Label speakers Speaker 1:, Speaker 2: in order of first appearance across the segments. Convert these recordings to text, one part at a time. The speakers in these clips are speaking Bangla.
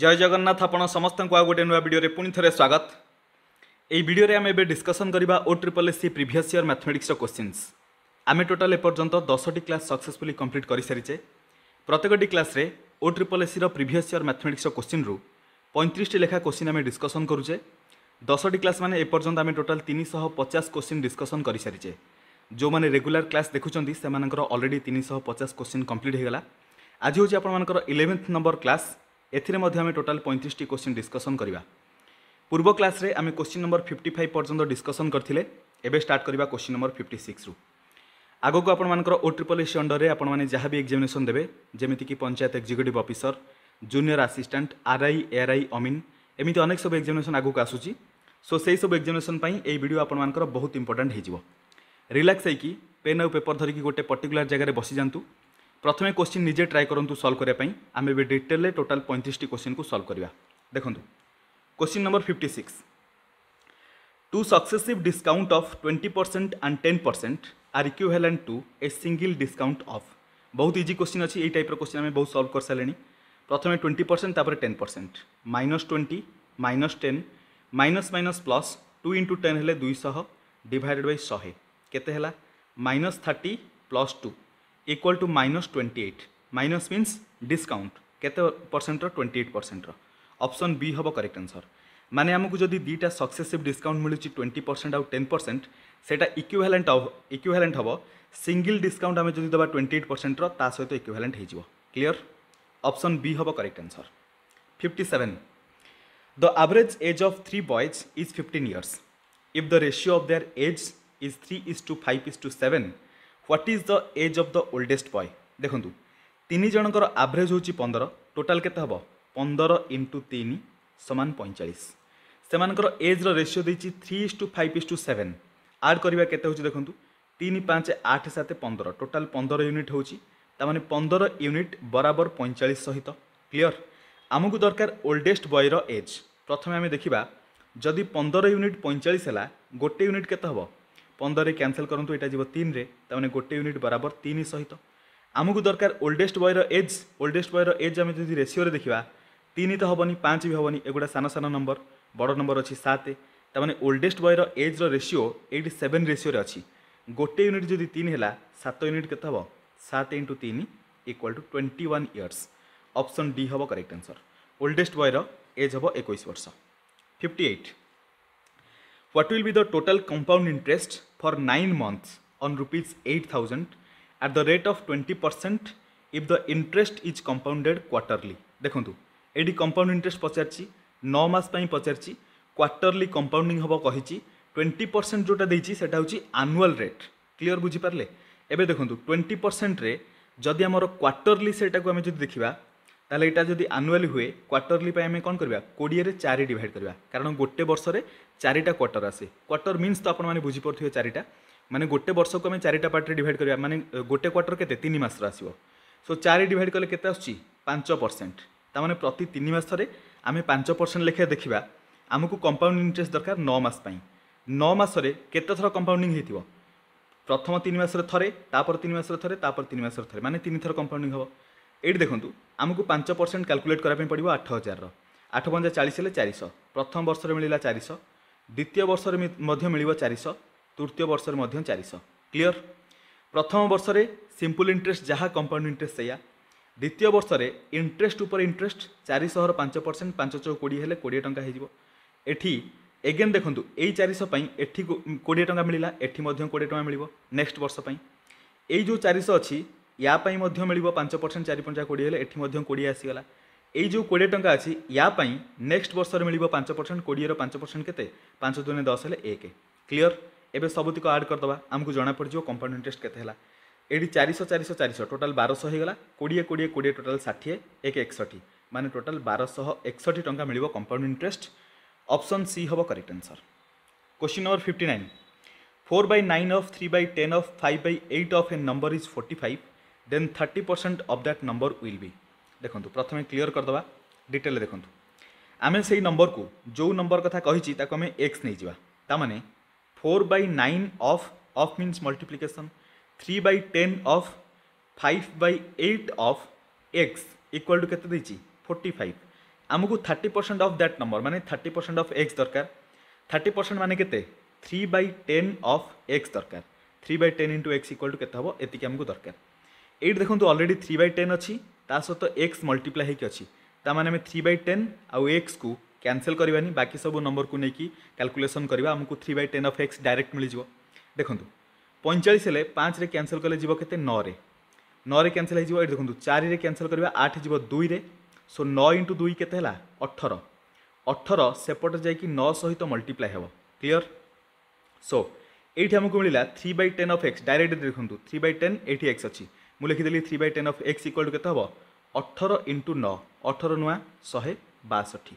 Speaker 1: জয় জগন্নাথ আপনার সমস্ত আউ গোটে নূয়া ভিডিওরে পুঁ থে স্বাগত এই ভিডিওরে আমি এবার ডিসকসন করা ও triple S C previous year ম্যাথমেটিক্সর কোশ্চিন্স আমি টোটাল এপর্যন্ত দশটি ক্লাস সকসেসফুলি কমপ্লিট করে সারিছে প্রত্যেকটি ক্লাসে ও ট্রিপল এস সির প্রিভিয়াস ইয়ার ম্যাথমেটিক্সর কোশ্চিন্রু পঁয়ত্রিশটি লেখা কোশ্চিন আমি ডিসকসন করুছে দশটি ক্লাস মানে এপর্যন্ত আমি টোটাল তিনশহ পচাশ কোশ্চিন ডিসকসন করে সারিছে ଯେଉଁମାନେ ରେଗୁଲାର କ୍ଲାସ୍ ଦେଖୁଛନ୍ତି ସେମାନଙ୍କର ଅଲରେଡ଼ି ତିନିଶହ ପଚାଶ କୋଶ୍ଚିନ୍ କମ୍ପ୍ଲିଟ୍ ହୋଇଗଲା ଆଜି ହେଉଛି ଆପଣମାନଙ୍କର ଇଲେଭେନ୍ଥ ନମ୍ବର କ୍ଲାସ୍ ଏଥିରେ ମଧ୍ୟ ଆମେ ଟୋଟାଲ୍ ପଇଁତିରିଶଟି କୋଶ୍ଚିନ୍ ଡିସ୍କସନ୍ କରିବା ପୂର୍ବ କ୍ଲାସ୍ରେ ଆମେ କୋଶ୍ଚିନ୍ ନମ୍ବର ଫିଫ୍ଟି ଫାଇଭ୍ ପର୍ଯ୍ୟନ୍ତ ଡିସ୍କସନ୍ କରିଥିଲେ ଏବେ ଷ୍ଟାର୍ଟ କରିବା କୋଶ୍ଚିନ୍ ନମ୍ବର ଫିଫ୍ଟି ସିକ୍ସରୁ ଆଗକୁ ଆପଣମାନଙ୍କର ଓ ଟ୍ରିପଲ୍ ଏସ୍ ଅଣ୍ଡରରେ ଆପଣମାନେ ଯାହା ବି ଏକ୍ଜାମିନେସନ୍ ଦେବେ ଯେମିତିକି panchayat executive officer junior assistant RI ARI ଅମିନ୍ ଏମିତି ଅନେକ ସବୁ ଏକ୍ଜାମିନେସନ୍ ଆଗକୁ ଆସୁଛି ସୋ ସେହି ସବୁ ଏକ୍ଜାମିନେସନ୍ ପାଇଁ ଏହି ଭିଡ଼ିଓ ଆପଣମାନଙ୍କର ବହୁତ ଇମ୍ପୋର୍ଟାଣ୍ଟ ହୋଇଯିବ ରିଲାକ୍ସ ହେଇକି ପେନ୍ ଆଉ ପେପର୍ ଧରିକି ଗୋଟେ ପର୍ଟିକୁଲାର ଜାଗାରେ ବସିଯାଆନ୍ତୁ ପ୍ରଥମେ କୋଶ୍ଚିନ୍ ନିଜେ ଟ୍ରାଏ କରନ୍ତୁ ସଲ୍ଭ କରିବା ପାଇଁ ଆମେ ଏବେ ଡିଟେଲରେ ଟୋଟାଲ୍ ପଇଁତିରିଶଟି କୋଶ୍ଚିନ୍କୁ ସଲ୍ଭ କରିବା ଦେଖନ୍ତୁ question number fifty six two successive discount of twenty percent and ten percent are equivalent to a single discount of ବହୁତ ଇଜି କୋଶ୍ଚିନ୍ ଅଛି ଏଇ ଟାଇପ୍ର କୋଶ୍ଚିନ୍ ଆମେ ବହୁତ ସଲ୍ଭ କରିସାରିଲେଣି ପ୍ରଥମେ ଟ୍ୱେଣ୍ଟି ପରସେଣ୍ଟ ତାପରେ ten percent minus twenty minus ten minus minus plus two into ten ହେଲେ ଦୁଇଶହ ଡିଭାଇଡ଼େଡ଼ ବାଇ ଶହେ କେତେ ହେଲା minus thirty plus two equal to minus twenty eight minus minus discount केते percent twenty eight percent option B हम करेक्ट आंसर माने आमको जदि दुईटा सक्सेसीव डिस्काउंट मिलूँ ट्वेंटी परसेंट आउ टेन परसेंट से इक्विवेलेंट इक्विवेलेंट हम सिंगल डिस्काउंट आम जदि दबा ट्वेंटी एट परसेंट ता सहित इक्विवेलेंट हो क्लीयर ऑप्शन बी हम correct answer fifty seven the average age of three boys is fifteen years if the ratio of their age is three is to five is to seven what is the age of the oldest boy ଦେଖନ୍ତୁ ତିନି ଜଣଙ୍କର ଆଭରେଜ୍ ହେଉଛି ପନ୍ଦର ଟୋଟାଲ୍ କେତେ ହେବ ପନ୍ଦର ଇଣ୍ଟୁ ତିନି ସମାନ ପଇଁଚାଳିଶ ସେମାନଙ୍କର ଏଜ୍ର ରେସିଓ ଦେଇଛି three is to five is to seven add କରିବା କେତେ ହେଉଛି ଦେଖନ୍ତୁ ତିନି ପାଞ୍ଚ ଆଠ ସାତ ପନ୍ଦର ଟୋଟାଲ୍ ପନ୍ଦର ୟୁନିଟ୍ ହେଉଛି ତାମାନେ ପନ୍ଦର ୟୁନିଟ୍ ବରାବର ପଇଁଚାଳିଶ ସହିତ କ୍ଲିଅର୍ ଆମକୁ ଦରକାର ଓଲ୍ଡେଷ୍ଟ ବୟର ଏଜ୍ ପ୍ରଥମେ ଆମେ ଦେଖିବା ଯଦି ପନ୍ଦର ୟୁନିଟ୍ ପଇଁଚାଳିଶ ହେଲା ଗୋଟେ ୟୁନିଟ୍ କେତେ ହେବ ପନ୍ଦରରେ କ୍ୟାନସେଲ୍ କରନ୍ତୁ ଏଇଟା ଯିବ ତିନିରେ ତାମାନେ ଗୋଟେ ୟୁନିଟ୍ ବରାବର ତିନି ସହିତ ଆମକୁ ଦରକାର ଓଲ୍ଡେଷ୍ଟ ବୟର ଏଜ୍ ଓଲ୍ଡେଷ୍ଟ ବୟର ଏଜ୍ ଆମେ ଯଦି ରେସିଓରେ ଦେଖିବା ତିନି ତ ହେବନି ପାଞ୍ଚ ବି ହେବନି ଏଗୁଡ଼ା ସାନ ସାନ ନମ୍ବର ବଡ଼ ନମ୍ବର ଅଛି ସାତ ତାମାନେ ଓଲ୍ଡେଷ୍ଟ ବୟର ଏଜ୍ର ରେସିଓ ଏଇଠି ସେଭେନ୍ ରେସିଓରେ ଅଛି ଗୋଟେ ୟୁନିଟ୍ ଯଦି ତିନି ହେଲା ସାତ ୟୁନିଟ୍ କେତେ ହେବ ସାତ ଇଣ୍ଟୁ ତିନି equal to twenty one years option D ହେବ କରେକ୍ଟ ଆନ୍ସର୍ ଓଲ୍ଡେଷ୍ଟ ବୟର ଏଜ୍ ହେବ ଏକୋଇଶ ବର୍ଷ fifty eight what will be the total compound interest for 9 months on rupees 8000 at the rate of 20% if the interest is compounded quarterly দেখন্তু এটি কম্পাউন্ড ইন্টারেস্ট পচারছি ন মাস পাই পচারছি কোয়ার্টরলি কম্পাউন্ডিং হব কহিছি টোয়েন্টি পরসেন্ট যেটা দিয়েছি সেটা হচ্ছে আনুয়াল রেট ক্লিয়র বুঝিপারে এবে দেখুন টোয়েন্টি পরসেন্টরে যদি আমার কোয়ার্টরলি সেটাকে আমি যদি দেখিবা তাহলে এটা যদি আନୁଆଲି ହୁଏ କ୍ୱାର୍ଟରଲି ପାଇଁ ଆମେ କ'ଣ କରିବା କୋଡ଼ିଏରେ ଚାରି ଡିଭାଇଡ଼ କରିବା କାରଣ ଗୋଟେ ବର୍ଷରେ ଚାରିଟା କ୍ୱାର୍ଟର ଆସେ କ୍ୱାର୍ଟର ମିନ୍ସ ତ ଆପଣମାନେ ବୁଝିପାରୁଥିବେ ଚାରିଟା ମାନେ ଗୋଟେ ବର୍ଷକୁ ଆମେ ଚାରିଟା ପାର୍ଟରେ ଡିଭାଇଡ଼ କରିବା ମାନେ ଗୋଟେ କ୍ୱାର୍ଟର କେତେ ତିନି ମାସର ଆସିବ ସୋ ଚାରି ଡିଭାଇଡ଼ କଲେ କେତେ ଆସୁଛି ପାଞ୍ଚ ପରସେଣ୍ଟ ତା'ମାନେ ପ୍ରତି ତିନି ମାସରେ ଆମେ ପାଞ୍ଚ ପରସେଣ୍ଟ ଲେଖାଏଁ ଦେଖିବା ଆମକୁ କମ୍ପାଉଣ୍ଡ ଇଣ୍ଟରେଷ୍ଟ ଦରକାର ନଅ ମାସ ପାଇଁ ନଅ ମାସରେ କେତେ ଥର କମ୍ପାଉଣ୍ଡିଂ ହୋଇଥିବ ପ୍ରଥମ ତିନି ମାସରେ ଥରେ ତାପରେ ତିନି ମାସରେ ଥରେ ତାପରେ ତିନି ମାସରେ ଥରେ ମାନେ ତିନି ଥର କମ୍ପାଉଣ୍ଡିଂ ହେବ ଏଇଠି ଦେଖନ୍ତୁ ଆମକୁ ପାଞ୍ଚ ପରସେଣ୍ଟ କାଲକୁଲେଟ୍ କରିବା ପାଇଁ ପଡ଼ିବ ଆଠ ହଜାରର ଆଠ ପଞ୍ଚା ଚାଳିଶ ହେଲେ ଚାରିଶହ ପ୍ରଥମ ବର୍ଷରେ ମିଳିଲା ଚାରିଶହ ଦ୍ୱିତୀୟ ବର୍ଷରେ ମଧ୍ୟ ମିଳିବ ଚାରିଶହ ତୃତୀୟ ବର୍ଷରେ ମଧ୍ୟ ଚାରିଶହ କ୍ଲିଅର ପ୍ରଥମ ବର୍ଷରେ ସିମ୍ପଲ୍ ଇଣ୍ଟରେଷ୍ଟ ଯାହା କମ୍ପାଉଣ୍ଡ ଇଣ୍ଟରେଷ୍ଟ ସେଇଆ ଦ୍ୱିତୀୟ ବର୍ଷରେ ଇଣ୍ଟରେଷ୍ଟ ଉପରେ ଇଣ୍ଟରେଷ୍ଟ ଚାରିଶହର ପାଞ୍ଚ ପରସେଣ୍ଟ ପାଞ୍ଚ ଚଉ କୋଡ଼ିଏ ହେଲେ କୋଡ଼ିଏ ଟଙ୍କା ହେଇଯିବ ଏଠି ଏଗେନ୍ ଦେଖନ୍ତୁ ଏଇ ଚାରିଶହ ପାଇଁ ଏଠି କୋଡ଼ିଏ ଟଙ୍କା ମିଳିଲା ଏଠି ମଧ୍ୟ କୋଡ଼ିଏ ଟଙ୍କା ମିଳିବ ନେକ୍ସଟ ବର୍ଷ ପାଇଁ ଏଇ ଯେଉଁ ଚାରିଶହ ଅଛି ୟା ପାଇଁ ମଧ୍ୟ ମିଳିବ ପାଞ୍ଚ ପରସେଣ୍ଟ ଚାରି ପଞ୍ଚା କୋଡ଼ିଏ ହେଲେ ଏଠି ମଧ୍ୟ କୋଡ଼ିଏ ଆସିଗଲା ଏଇ ଯେଉଁ କୋଡ଼ିଏ ଟଙ୍କା ଅଛି ୟା ପାଇଁ ନେକ୍ସଟ ବର୍ଷରେ ମିଳିବ ପାଞ୍ଚ ପରସେଣ୍ଟ କୋଡ଼ିଏର ପାଞ୍ଚ ପରସେଣ୍ଟ କେତେ ପାଞ୍ଚ ଦୁଇରେ ଦଶ ହେଲେ ଏକ କ୍ଲିଅର ଏବେ ସବୁତିକ ଆଡ଼୍ କରିଦେବା ଆମକୁ ଜଣାପଡ଼ିଯିବ କମ୍ପାଉଣ୍ଡ ଇଣ୍ଟରେଷ୍ଟ କେତେ ହେଲା ଏଇଠି ଚାରିଶହ ଚାରିଶହ ଚାରିଶହ ଟୋଟାଲ ବାରଶହ ହେଇଗଲା କୋଡ଼ିଏ କୋଡ଼ିଏ କୋଡ଼ିଏ ଟୋଟାଲ ଷାଠିଏ ଏକ ଏକଷଠି ମାନେ ଟୋଟାଲ ବାରଶହ ଏକଷଠି ଟଙ୍କା ମିଳିବ କମ୍ପାଉଣ୍ଡ ଇଣ୍ଟରେଷ୍ଟ ଅପସନ୍ ସି ହେବ correct answer question number fifty nine four by nine of three by ten of five by eight of a number is forty five then thirty percent of that number will be देखु प्रथम क्लीयर करदे डिटेल देखु आम से नंबर को जो नंबर कथा कही आम एक्स नहीं जाने four by nine of of mean multiplication three by ten of five by eight of x equal to के फोर्टी फाइव आमको thirty percent of that number मानते थर्टी परसेंट अफ एक्स दरकार थर्टी परसेंट मान के three by ten of X दरकार three by ten into X equal to के दरकार এইটি দেখুন অলরেডি থ্রি বাই টেন অছি তা সহ এক্স মল্টিপ্লাই হয়েকি অছি তা মানে আমি থ্রি বাই টেন আউ এক্স কু ক্যানসেল করবানি বাকি সব নম্বর কু নেই ক্যালকুলেসন করা আমি three by ten of X direct মিলিযোগ দেখুন পঁয়চাশ হলে পাঁচরে ক্যানসেল কলে যাব কেতে নরে নরে ক্যানসেল হয়ে যাব এটি দেখুন চারিরে ক্যানসেল করা আঠ যাব দুইরে সো ন ইন্টু দুই কেতে হল অঠর অঠর সেপটে যাই ন সহিত মল্টিপ্লাই হব ক্লিয়র সো এইটি আমি মিলা three by ten of X direct দেখুন থ্রি বাই টেন এইটি এক্স অছি ମୁଁ ଲେଖିଦେଲି three by ten of X equal to କେତେ ହେବ ଅଠର ଇଣ୍ଟୁ ନଅ ଅଠର ନୂଆ ଶହେ ବାଷଠି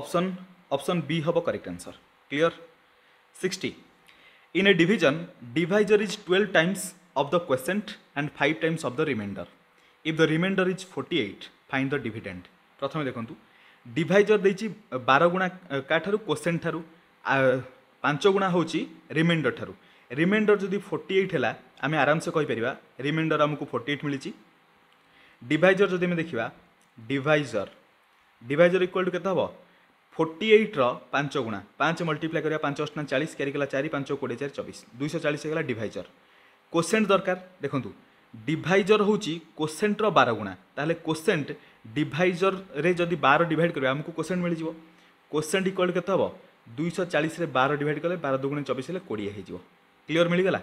Speaker 1: ଅପ୍ସନ୍ ଅପ୍ସନ୍ ବି ହେବ correct answer clear sixty in a division divisor is twelve times of the quotient and five times of the remainder if the remainder is forty eight find the dividend ପ୍ରଥମେ ଦେଖନ୍ତୁ ଡିଭାଇଜର୍ ଦେଇଛି ବାର ଗୁଣା କାଠାରୁ କ୍ୱେସେଣ୍ଟ ଠାରୁ ପାଞ୍ଚ ଗୁଣା ହେଉଛି ରିମାଇଣ୍ଡର୍ ଠାରୁ ରିମାଇଣ୍ଡର ଯଦି ଫୋର୍ଟି ଏଇଟ୍ ହେଲା ଆମେ ଆରାମସେ କହିପାରିବା ରିମାଇଣ୍ଡର ଆମକୁ ଫୋର୍ଟି ଏଇଟ୍ ମିଳିଛି ଡିଭାଇଜର ଯଦି ଆମେ ଦେଖିବା ଡିଭାଇଜର ଡିଭାଇଜର ଇକ୍ୱାଲ୍ ଟୁ କେତେ ହେବ ଫୋର୍ଟି ଏଇଟ୍ର ପାଞ୍ଚ ଗୁଣା ପାଞ୍ଚ ମଲ୍ଟିପ୍ଲାଏ କରିବା ପାଞ୍ଚ ଅଷ୍ଟନା ଚାଳିଶ କ୍ୟାରି କଲା ଚାରି ପାଞ୍ଚ କୋଡ଼ିଏ ଚାରି ଚବିଶ ଦୁଇଶହ ଚାଳିଶ ହେଇଗଲା ଡିଭାଇଜର କୋସେଣ୍ଟ ଦରକାର ଦେଖନ୍ତୁ ଡିଭାଇଜର ହେଉଛି କୋସେଣ୍ଟର ବାର ଗୁଣା ତାହେଲେ କୋସେଣ୍ଟ ଡିଭାଇଜରରେ ଯଦି ବାର ଡିଭାଇଡ଼ କରିବା ଆମକୁ କୋସେଣ୍ଟ ମିଳିଯିବ କୋସେଣ୍ଟ ଇକ୍ୱାଲ୍ କେତେ ହେବ ଦୁଇଶହ ଚାଳିଶରେ ବାର ଡିଭାଇଡ଼ କଲେ ବାର ଦୁଗୁଣେ ଚବିଶ ହେଲେ କୋଡ଼ିଏ ହେଇଯିବ क्लीयर मिलगला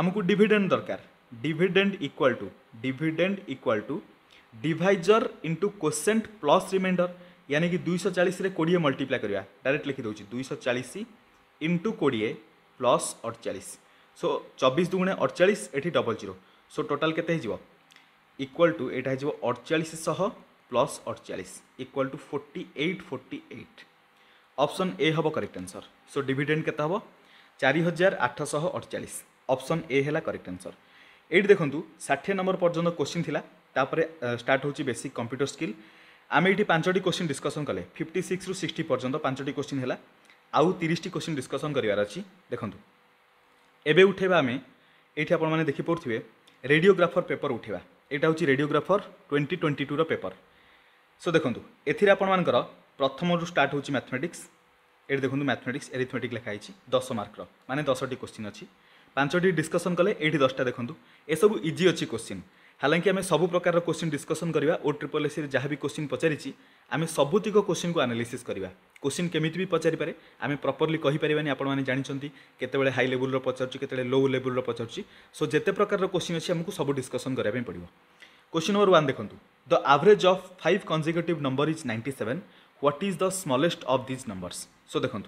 Speaker 1: आमको डिडेड दरकार डिडेड equal to डिडेड equal to digger into question plus remainder यानी कि दुई चालीस कोड़े मल्टीप्लाए करवा डायरेक्ट लिखिद दुई चालीस इंटु कोड़े प्लस अड़चाश सो चबीस दुगुणे अड़चाश ये डबल जीरो सो टोटाल के इक्वाल टू यहाँ हो अड़चाश प्लस अड़चाश equal to forty eight forty eight option A हम करेक्ट आंसर सो डिडेड के ଚାରି ହଜାର ଆଠଶହ ଅଠଚାଳିଶ ଅପସନ୍ ଏ ହେଲା କରେକ୍ଟ ଆନ୍ସର୍ ଏଇଠି ଦେଖନ୍ତୁ ଷାଠିଏ ନମ୍ବର ପର୍ଯ୍ୟନ୍ତ କୋଶ୍ଚିନ୍ ଥିଲା ତାପରେ ଷ୍ଟାର୍ଟ ହେଉଛି ବେସିକ୍ କମ୍ପ୍ୟୁଟର ସ୍କିଲ୍ ଆମେ ଏଇଠି ପାଞ୍ଚଟି କୋଶ୍ଚିନ୍ ଡିସ୍କସନ୍ କଲେ ଫିଫ୍ଟି ସିକ୍ସରୁ ସିକ୍ସଟି ପର୍ଯ୍ୟନ୍ତ ପାଞ୍ଚଟି କୋଶ୍ଚିନ୍ ହେଲା ଆଉ ତିରିଶଟି କୋଶ୍ଚିନ୍ ଡିସ୍କସନ୍ କରିବାର ଅଛି ଦେଖନ୍ତୁ ଏବେ ଉଠାଇବା ଆମେ ଏଇଠି ଆପଣମାନେ ଦେଖିପାରୁଥିବେ ରେଡ଼ିଓଗ୍ରାଫର ପେପର ଉଠାଇବା ଏଇଟା ହେଉଛି ରେଡ଼ିଓଗ୍ରାଫର ଟ୍ୱେଣ୍ଟି ଟ୍ୱେଣ୍ଟି ଟୁର ପେପର ସୋ ଦେଖନ୍ତୁ ଏଥିରେ ଆପଣମାନଙ୍କର ପ୍ରଥମରୁ ଷ୍ଟାର୍ଟ ହେଉଛି ମ୍ୟାଥମେଟିକ୍ସ मैथमेटिक्स এটি দেখুন ম্যাথমেটিক্স এরিথমেটিক লেখা হয়েছে দশ মার্কর মানে দশটি কোশ্চিন डिस्कशन পাঁচটি ডিসকসন কলে এইটি দশটা দেখুন सब इजी অছি কোশ্চিন हालांकि आम सब प्रकार क्वेश्चन डिस्कशन करवा ओ ट्रिपल एस जहाँ भी क्वेश्चन पचारि आम सबुतिक क्वेश्चन को आनालीसीस करवा क्वेश्चन केमी भी पचारिपे आम प्रपरली कहींपारानी आपण मैंने जानते केतवे हाई लेवल पचारू के लो लेवल पचारू सो जिते प्रकार क्वेश्चन अच्छी आमको सब डिस्कशन करने पड़ो क्वेश्चन नंबर वन देखो the average of five consecutive number is ninety seven what is the smallest of these numbers so দেখুন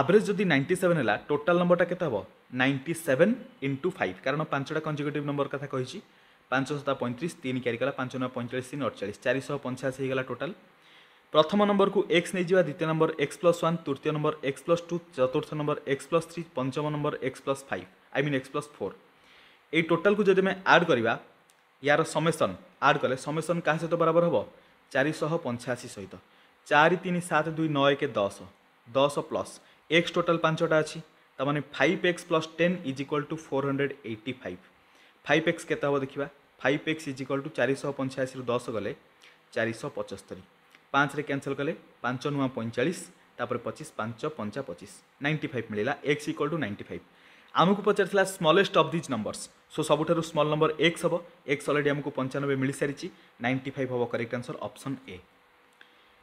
Speaker 1: আভরেজ যদি নাইন্টি সেভেন হল টোটাল নম্বরটা কেতে হব নাইন্টি সেভেন ইন্টু ফাইভ কারণ পাঁচটা কনজুগেটিভ নম্বর কথা কী পাঁচ শতা পঁয়ত্রিশ তিন চারি গলা পাঁচ নয় পঁয়তাশ তিন অড়চাশ চারিশহ পঞ্চাশি হয়ে গলা টোটাল প্রথম নম্বরকু এক্স নিয়ে যা দ্বিতীয় নম্বর এক্স প্লস ওয়ান তৃতীয় নম্বর এক্স প্লস টু চতুর্থ নম্বর এক্স প্লস থ্রি পঞ্চম number x plus five I mean x plus four এই টোটালকু যদি আমি আড করা ইয়ার সমেসন আড কলে সমেসন কাহ সহ বরাবর হব চারিশহ পঞ্চাশি সহিত চারি তিন সাত দুই নয় এক দশ দশ প্লସ୍ এক্স ଟୋଟାଲ୍ ପାଞ୍ଚଟା ଅଛି ତା ମାନେ five x plus ten is equal to four hundred eighty five five x କେତେ ହେବ ଦେଖିବା five x is equal to ଚାରିଶହ ପଞ୍ଚାଅଶୀରୁ ଦଶ ଗଲେ ଚାରିଶହ ପଞ୍ଚସ୍ତରୀ ପାଞ୍ଚରେ କ୍ୟାନସଲ୍ କଲେ ପାଞ୍ଚ ନୂଆ ପଇଁଚାଳିଶ ତାପରେ ପଚିଶ ପାଞ୍ଚ ପଞ୍ଚା ପଚିଶ ନାଇଣ୍ଟି ଫାଇଭ୍ ମିଳିଲା x equal to ninety five ଆମକୁ ପଚାରିଥିଲା smallest of these numbers so ସବୁଠାରୁ ସ୍ମଲ୍ ନମ୍ବର ଏକ୍ସ ହେବ ଏକ୍ସ ଅଲରେଡ଼ି ଆମକୁ ପଞ୍ଚାନବେ ମିଳିସାରିଛି ନାଇଣ୍ଟି ଫାଇଭ୍ ହେବ correct answer option A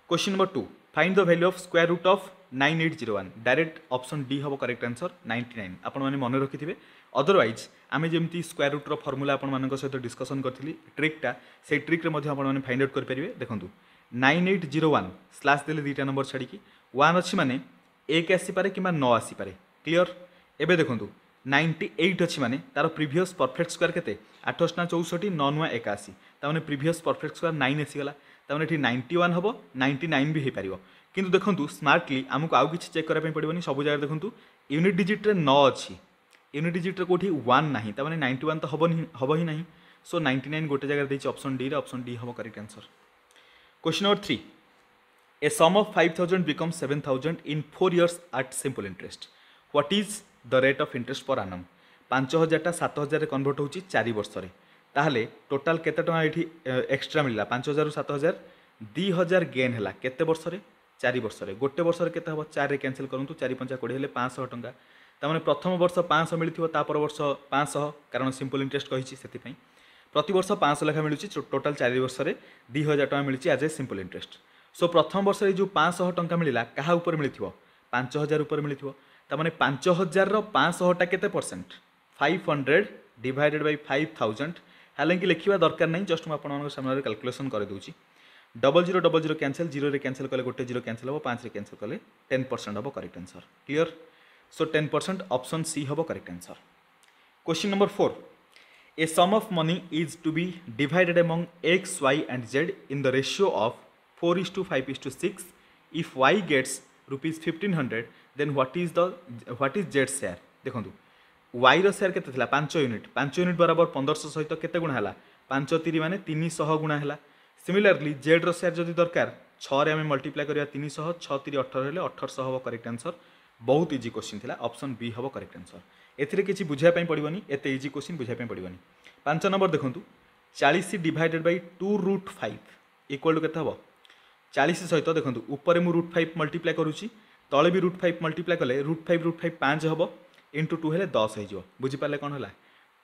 Speaker 1: question number two find the value of square root of nine eight zero one direct option D হব করেক্ট আনসর নাইন্টি নাইন আপনার মনে রাখিবে অদরওয়াইজ আমি যেমি স্কোয়ার রুট্র ফর্মুলা আপনার সহ ডিসকসন করি ট্রিকটা সেই ট্রিক্রে আপনার ফাইন্ড আউট করে দেখুন nine eight zero one slash দেলে দুইটা নম্বর ছাড়িকি ওয়ান অছি মানে এক আসিপারে কিংবা ন আসিপারে ক্লিয়র এবে দেখুন নাইনটি এইট অছি মানে তার প্রিভিয়স পরফেক্ট স্কোয়ার কেতে আঠশ না চৌষটি ন নূয়া একাশি তার মানে প্রিভিয়স পরফেক্ট স্কোয়ার নাইন আসিগলা তার মানে এটি নাইনটি ওয়ান হব নাইনটি নাইন বি হয়ে কিন্তু ଦେଖନ୍ତୁ ସ୍ମାର୍ଟଲି ଆମକୁ ଆଉ କିଛି ଚେକ୍ କରିବା ପାଇଁ ପଡ଼ିବନି ସବୁ ଜାଗାରେ ଦେଖନ୍ତୁ ୟୁନିଟ୍ ଡିଜିଟ୍ରେ ନଅ ଅଛି ୟୁନିଟ୍ ଡିଜିଟ୍ରେ କେଉଁଠି ୱାନ୍ ନାହିଁ ତା'ମାନେ ନାଇଣ୍ଟି ୱାନ୍ ତ ହେବନି ହେବ ହିଁ ନାହିଁ ସୋ ନାଇଣ୍ଟି ନାଇନ୍ ଗୋଟେ ଜାଗାରେ ଦେଇଛି ଅପସନ୍ ଡିରେ ଅପସନ୍ ଡି ହେବ correct answer question number three a sum of five thousand become seven thousand in four years at simple interest what is the rate of interest per annum ପାଞ୍ଚ ହଜାରଟା ସାତ ହଜାରରେ କନଭର୍ଟ ହେଉଛି ଚାରି ବର୍ଷରେ ତାହେଲେ ଟୋଟାଲ୍ କେତେ ଟଙ୍କା ଏଠି ଏକ୍ସଟ୍ରା ମିଳିଲା ପାଞ୍ଚ ହଜାରରୁ ସାତ ହଜାର ଦୁଇ ହଜାର ଗେନ୍ ହେଲା କେତେ ବର୍ଷରେ ଚାରି ବର୍ଷରେ ଗୋଟେ ବର୍ଷରେ କେତେ ହେବ ଚାରିରେ କ୍ୟାନସେଲ୍ କରନ୍ତୁ ଚାରି ପଞ୍ଚା କୋଡ଼ିଏ ହେଲେ ପାଞ୍ଚଶହ ଟଙ୍କା ତା'ମାନେ ପ୍ରଥମ ବର୍ଷ ପାଞ୍ଚଶହ ମିଳିଥିବ ତା ପର ବର୍ଷ ପାଞ୍ଚଶହ କାରଣ ସିମ୍ପଲ୍ ଇଣ୍ଟରେଷ୍ଟ କହିଛି ସେଥିପାଇଁ ପ୍ରତିବର୍ଷ ପାଞ୍ଚଶହ ଲେଖା ମିଳୁଛି ଟୋଟାଲ୍ ଚାରି ବର୍ଷରେ ଦୁଇ ହଜାର ଟଙ୍କା ମିଳିଛି as a simple interest so ପ୍ରଥମ ବର୍ଷରେ ଯେଉଁ ପାଞ୍ଚଶହ ଟଙ୍କା ମିଳିଲା କାହା ଉପରେ ମିଳିଥିବ ପାଞ୍ଚ ହଜାର ଉପରେ ମିଳିଥିବ ତା'ମାନେ ପାଞ୍ଚ ହଜାରର ପାଞ୍ଚଶହଟା କେତେ percent five hundred divided by five thousand ହେଲେ କି ଲେଖିବା ଦରକାର ନାହିଁ ଜଷ୍ଟ ମୁଁ ଆପଣମାନଙ୍କ ସାମ୍ନାରେ କାଲକୁଲେସନ୍ କରିଦେଉଛି double zero double zero cancel zero cancel कले गोटे जीरो क्यानसेल हम पाँच क्यानसेल कले टेन परसेंट हम correct answer clear so ten percent option C हम correct answer question number four a sum of money is to be divided among x y and z in the ratio of four is to five is to six if y gets rupees fifteen hundred then what is the what is z share देखो वाई सेयार के पांच यूनिट पांच यूनिट बराबर पंदरश सहित केते है पांच तीन मान तीन शह गुणा है সিমিলারলি জেড্র সেয়ার যদি দরকার ছরে আমি মল্টিপ্লাই করা তিনশহ ছ তিরি অঠর হলে অঠরশ হব করেক্ট আনসর ବହୁତ ଇଜି କୋଶ୍ଚିନ୍ ଥିଲା ଅପସନ୍ ବି ହେବ କରେକ୍ଟ ଆନ୍ସର୍ ଏଥିରେ କିଛି ବୁଝିବା ପାଇଁ ପଡ଼ିବନି ଏତେ ଇଜି କୋଶ୍ଚିନ୍ ବୁଝିବା ପାଇଁ ପଡ଼ିବନି ପାଞ୍ଚ ନମ୍ବର ଦେଖନ୍ତୁ ଚାଳିଶ divided by two root five equal to କେତେ ହେବ ଚାଳିଶ ସହିତ ଦେଖନ୍ତୁ ଉପରେ ମୁଁ ରୁଟ୍ ଫାଇଭ୍ ମଲ୍ଟିପ୍ଲାଏ କରୁଛି ତଳେ ବି ରୁଟ୍ ଫାଇଭ୍ ମଲ୍ଟିପ୍ଲାଏ କଲେ ରୁଟ୍ ଫାଇଭ୍ ରୁଟ୍ ଫାଇଭ୍ ପାଞ୍ଚ ହେବ ଇଣ୍ଟୁ ଟୁ ହେଲେ ଦଶ ହେଇଯିବ ବୁଝିପାରିଲେ କ'ଣ ହେଲା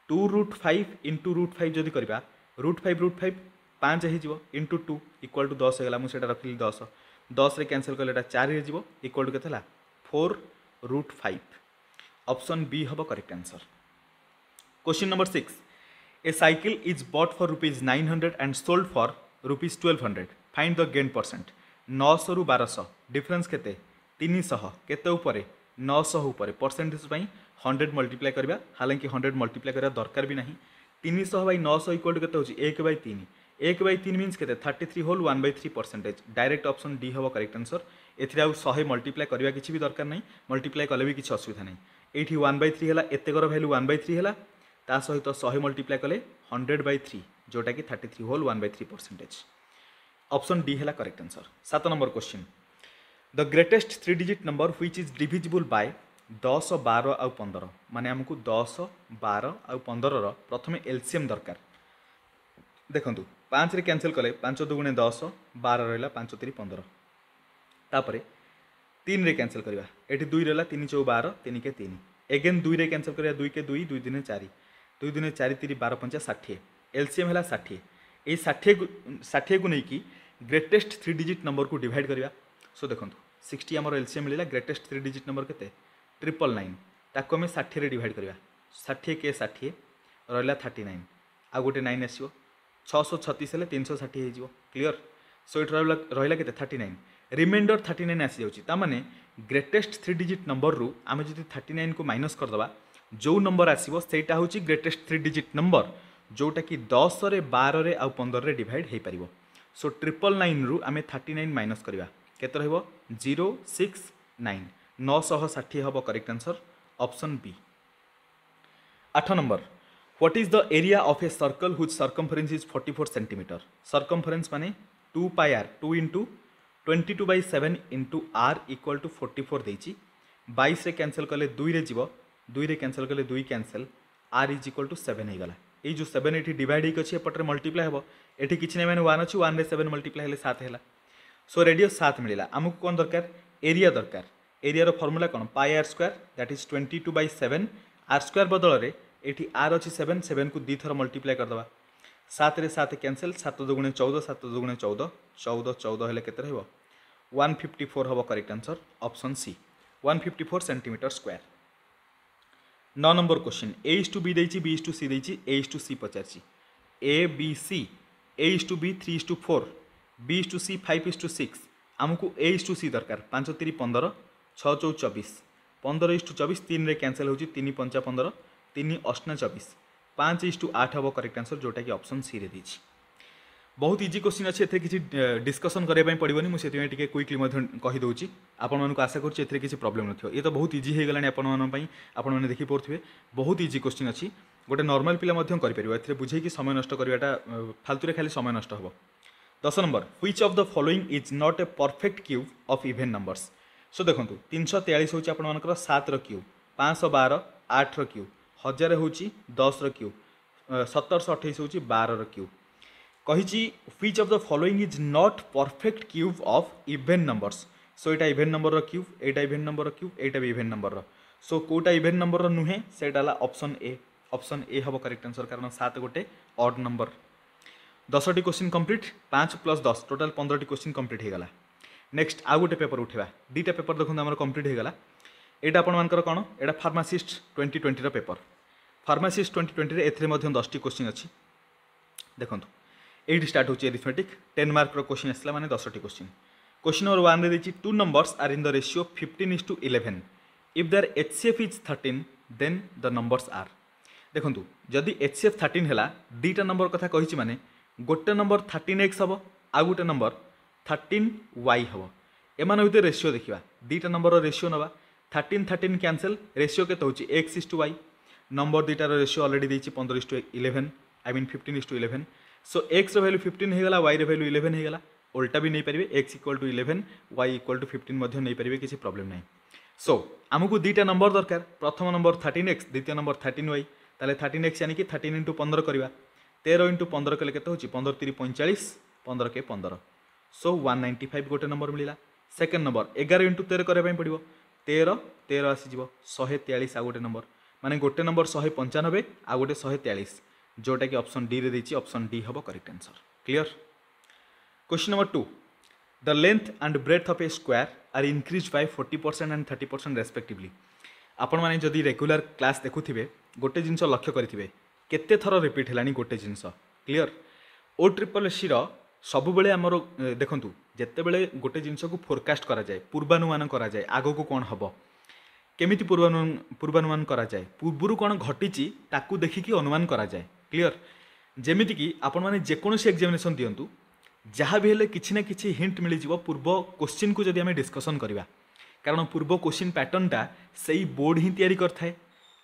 Speaker 1: two root five into root five ଯଦି କରିବା ରୁଟ୍ ଫାଇଭ୍ ରୁଟ୍ ଫାଇଭ୍ पाँच होन्टू टू इक्वाल टू दस होगा मुझे रखिली दस दस रे कैनसल कले चार इक्वाल टू के four root five option B हम correct answer question number six a cycle is bought for rupees nine hundred and sold for rupees twelve hundred find the gain percent नौश रु बारश डिफरेन्स केनिश के नौश परसेंटेज हंड्रेड मल्टीप्लाई करवा हालांकि हंड्रेड मल्टीप्लाई करा दरकार भी नहीं तीन शह बै नौश इक्वाल टू के एक बै तीन एक बै तीन मीनस के thirty three whole one by three percentage direct option D हम करेक्ट आंसर एथे आउ शहे मल्टीप्लाए करवा किसी भी दरकार ना मल्टीप्लाए कले भी किसी असुविधा ना ये वन बै थ्री है एतकर भैल्यू वन बै थ्री है ता सहित शहे मल्टीप्लाए कले हंड्रेड बै थ्री जोटा कि thirty three whole one by three percentage option D है करेक्ट आंसर सात number question the greatest three digit number which is divisible by दस बार आउ पंदर माने आमको दस बार आउ पंदर प्रथम एलसीएम दरकार देखु ପାଞ୍ଚରେ କ୍ୟାନସେଲ୍ କଲେ ପାଞ୍ଚ ଦୁଗୁଣେ ଦଶ ବାର ରହିଲା ପାଞ୍ଚ ତିନି ପନ୍ଦର ତାପରେ ତିନିରେ କ୍ୟାନସେଲ୍ କରିବା ଏଠି ଦୁଇ ରହିଲା ତିନି ଚଉ ବାର ତିନିକେ ତିନି ଏଗେନ୍ ଦୁଇରେ କ୍ୟାନସେଲ୍ କରିବା ଦୁଇକେ ଦୁଇ ଦୁଇ ଦିନେ ଚାରି ଦୁଇ ଦିନେ ଚାରି ତିନି ବାର ପଞ୍ଚା ଷାଠିଏ ଏଲ୍ସିଏମ୍ ହେଲା ଷାଠିଏ ଏଇ ଷାଠିଏକୁ ଷାଠିଏକୁ ନେଇକି ଗ୍ରେଟେଷ୍ଟ ଥ୍ରୀ ଡିଜିଟ୍ ନମ୍ବରକୁ ଡିଭାଇଡ଼ କରିବା ସୋ ଦେଖନ୍ତୁ ସିକ୍ସଟି ଆମର ଏଲ୍ସିଏମ୍ ମିଳିଲା ଗ୍ରେଟେଷ୍ଟ ଥ୍ରୀ ଡିଜିଟ୍ ନମ୍ବର କେତେ ଟ୍ରିପଲ୍ ନାଇନ୍ ତାକୁ ଆମେ ଷାଠିଏରେ ଡିଭାଇଡ଼ କରିବା ଷାଠିଏ କେ ଷାଠିଏ ରହିଲା ଥାର୍ଟି ନାଇନ୍ ଆଉ ଗୋଟେ ନାଇନ୍ ଆସିବ 636 सौ 360 सौ ठी क्लियर, क् सो र के thirty nine remainder thirteen nine आसिन्छ त मैले ग्रेटेस्ट थ्री नंबर नम्बरु आम जति थर्टी माइनस कर दवा, जो नम्बर आस्य सही ग्रेटेस्ट थ्री डिजिट नम्बर जोटाकि दस र बार आउँ पन्ध्र डिभाड रु आमे thirty nine minus zero six nine नौश षाठि करेक्ट आन्सर अप्सन बी आठ number What is the area of a circle whose circumference is 44 centimeter? Circumference means 2 pi r 2 into 22 by 7 into r equal to 44 देइछि 22 रे cancel kale 2 re जीवो 2 re cancel kale 2 cancel, r is equal to 7 hai gala. E jo 7 eti divide हेक अछि apatre multiply hava. एठी kichi ne माने 1 अछि 1 re 7 multiply hale 7 हेला So radius 7 मिलिला हमकु कोन दरकार एरिया दरकार Area ro formula cone Pi r square, that is 22 by 7 r square badal रे ଏଠି ଆର୍ ଅଛି ସେଭେନ୍ ସେଭେନ୍କୁ ଦୁଇଥର ମଲ୍ଟିପ୍ଲାଏ କରିଦେବା ସାତରେ ସାତ କ୍ୟାନସେଲ୍ ସାତ ଦୁଗୁଣେ ଚଉଦ ସାତ ଦୁଗୁଣେ ଚଉଦ ଚଉଦ ଚଉଦ ହେଲେ କେତେ ରହିବ ୱାନ୍ ଫିଫ୍ଟି ଫୋର୍ ହେବ correct answer option C one fifty four centimetre square ନଅ number question A is to ବି ଦେଇଛି ବି ଇସ୍ ଟୁ ସି ଦେଇଛି ଏ ଇସ୍ ଟୁ ସି ପଚାରିଛି ଏ ବି C A is to B three is to four B is to C five is to six ଆମକୁ ଏ ଇସ୍ ଟୁ ସି ଦରକାର ପାଞ୍ଚ ତିରି ପନ୍ଦର ଛଅ ଚଉ ଚବିଶ ପନ୍ଦର ଇସ୍ ଟୁ ଚବିଶ ତିନିରେ କ୍ୟାନସେଲ୍ ହେଉଛି ତିନି ପଞ୍ଚା ପନ୍ଦର ତିନି ଅଷ୍ଣା ଚବିଶ ପାଞ୍ଚ ଇସ୍ ଟୁ ଆଠ ହେବ କରେକ୍ଟ ଆନ୍ସର୍ ଯେଉଁଟାକି ଅପସନ୍ ସିରେ ଦେଇଛି ବହୁତ ଇଜି କୋଶ୍ଚିନ୍ ଅଛି ଏଥିରେ କିଛି ଡିସ୍କସନ୍ କରିବା ପାଇଁ ପଡ଼ିବନି ମୁଁ ସେଥିପାଇଁ ଟିକେ କ୍ୱିକ୍ଲି ମଧ୍ୟ କହିଦେଉଛି ଆପଣମାନଙ୍କୁ ଆଶା କରୁଛି ଏଥିରେ କିଛି ପ୍ରୋବ୍ଲେମ୍ ନଥିବ ଇଏ ତ ବହୁତ ଇଜି ହୋଇଗଲାଣି ଆପଣମାନଙ୍କ ପାଇଁ ଆପଣମାନେ ଦେଖିପାରୁଥିବେ ବହୁତ ଇଜି କୋଶ୍ଚିନ୍ ଅଛି ଗୋଟେ ନର୍ମାଲ୍ ପିଲା ମଧ୍ୟ କରିପାରିବ ଏଥିରେ ବୁଝେଇକି ସମୟ ନଷ୍ଟ କରିବାଟା ଫାଲତୁରେ ଖାଲି ସମୟ ନଷ୍ଟ ହେବ ଦଶ number which of the following is not a perfect cube of even numbers so ଦେଖନ୍ତୁ ତିନିଶହ ତେୟାଳିଶ ହେଉଛି ଆପଣମାନଙ୍କର ସାତର କ୍ୟୁବ୍ ପାଞ୍ଚଶହ ବାର ଆଠର କ୍ୟୁବ୍ हजार हूँ दस र्यू सतरश अठाई हूँ बारर क्यू कही which of the following is not perfect cube of even numbers so यटा इभेन्ट नंबर र्यूब यटा इभेन्ट नंबर र्यूब यटा भी इभेन्ट नंबर रो कौटा इभेन्ट नंबर रुहे से अप्सन ए अप्सन ए हम करेक्ट आंसर कारण सात गोटे अड नंबर दस टी क्वेश्चन कम्प्लीट पाँच प्लस दस टोटाल पंद्रह क्वेश्चन कम्प्लीट होगा नेक्स्ट आउ गए पेपर उठे दुटा पेपर देखते आम कम्प्लीट होगा यहाँ आपर कौन एटा pharmacist twenty twenty paper pharmacist twenty টোয়েন্টিରେ ଏଥିରେ ମଧ୍ୟ ଦଶଟି କୋଶ୍ଚିନ୍ ଅଛି ଦେଖନ୍ତୁ ଏଇଠି ଷ୍ଟାର୍ଟ ହେଉଛି ଏରିଥମେଟିକ୍ ଟେନ୍ ମାର୍କର କୋଶ୍ଚିନ୍ ଆସିଲା ମାନେ ଦଶଟି କୋଶ୍ଚିନ୍ କୋଶ୍ଚିନ୍ ନମ୍ବର ୱାନ୍ରେ ଦେଇଛି two numbers are in the ratio fifteen is to eleven if their H C F is thirteen then the numbers are ଦେଖନ୍ତୁ ଯଦି ଏଚ୍ ସି ଏଫ୍ ଥାର୍ଟିନ୍ ହେଲା ଦୁଇଟା ନମ୍ବର କଥା କହିଛି ମାନେ ଗୋଟେ ନମ୍ବର ଥାର୍ଟିନ୍ ଏକ୍ସ ହେବ ଆଉ ଗୋଟେ ନମ୍ବର ଥାର୍ଟିନ୍ ୱାଇ ହେବ এমান ভিতরে রেসিও দেখা দুইটা নম্বর রেসিও নেওয়া থার্টিন থার্টিন ক্যানসেল রেসিও কেতে হচ্ছে x is to y number দুইটার রেসিও অলরেডি দিয়েছি পনেরো is to eleven I mean fifteen is to eleven so এক্সর ভ্যালু ফিফটিন হয়েগলা ওয়াইর ভ্যালু ইলেভেন হয়েগলা ওল্টা বি নেইপারে x equal to eleven y equal to fifteen মধ্যে নেইপারে কিছু প্রোবলেম নাই সো আমাকে দুইটা নম্বর দরকার প্রথম নম্বর থার্টিন এক্স দ্বিতীয় নম্বর থার্টিন ওয়াই তাহলে থার্টিন এক্স আনিকি থার্টিন ইন্টু পনেরো করা তেরো ইন্টু পনেরো কলে কেতে হচ্ছে পনেরো তিরি পঁয়চাশ পনেরো কে পনেরো সো ওয়ান নাইন্টি ফাইভ গোটে নম্বর মিলা সেকেন্ড নম্বর এগার ইন্টু তের করা পড়ব তের তের আসিযোগ শহে তেয়াশ আউ গোটে নম্বর ମାନେ ଗୋଟେ ନମ୍ବର ଶହେ ପଞ୍ଚାନବେ ଆଉ ଗୋଟେ ଶହେ ତେୟାଳିଶ ଯେଉଁଟାକି ଅପସନ୍ ଡିରେ ଦେଇଛି ଅପସନ୍ ଡି ହେବ correct answer clear question number two the length and breadth of a square are increase by forty percent and thirty percent respectively ଆପଣମାନେ ଯଦି ରେଗୁଲାର କ୍ଲାସ୍ ଦେଖୁଥିବେ ଗୋଟେ ଜିନିଷ ଲକ୍ଷ୍ୟ କରିଥିବେ କେତେ ଥର ରିପିଟ୍ ହେଲାଣି ଗୋଟେ ଜିନିଷ କ୍ଲିଅର ଓ ଟ୍ରିପଲ୍ ସିର ସବୁବେଳେ ଆମର ଦେଖନ୍ତୁ ଯେତେବେଳେ ଗୋଟେ ଜିନିଷକୁ ଫୋରକାଷ୍ଟ କରାଯାଏ ପୂର୍ବାନୁମାନ କରାଯାଏ ଆଗକୁ କ'ଣ ହେବ କେମିତି ପୂର୍ବାନୁମାନ ପୂର୍ବାନୁମାନ କରାଯାଏ ପୂର୍ବରୁ କ'ଣ ଘଟିଛି ତାକୁ ଦେଖିକି ଅନୁମାନ କରାଯାଏ କ୍ଲିଅର୍ ଯେମିତିକି ଆପଣମାନେ ଯେକୌଣସି ଏକ୍ଜାମିନେସନ୍ ଦିଅନ୍ତୁ ଯାହା ବି ହେଲେ କିଛି ନା କିଛି ହିଣ୍ଟ ମିଳିଯିବ ପୂର୍ବ କୋଶ୍ଚିନ୍କୁ ଯଦି ଆମେ ଡିସ୍କସନ୍ କରିବା କାରଣ ପୂର୍ବ କୋଶ୍ଚିନ୍ ପ୍ୟାଟର୍ଣ୍ଣଟା ସେଇ ବୋର୍ଡ଼ ହିଁ ତିଆରି କରିଥାଏ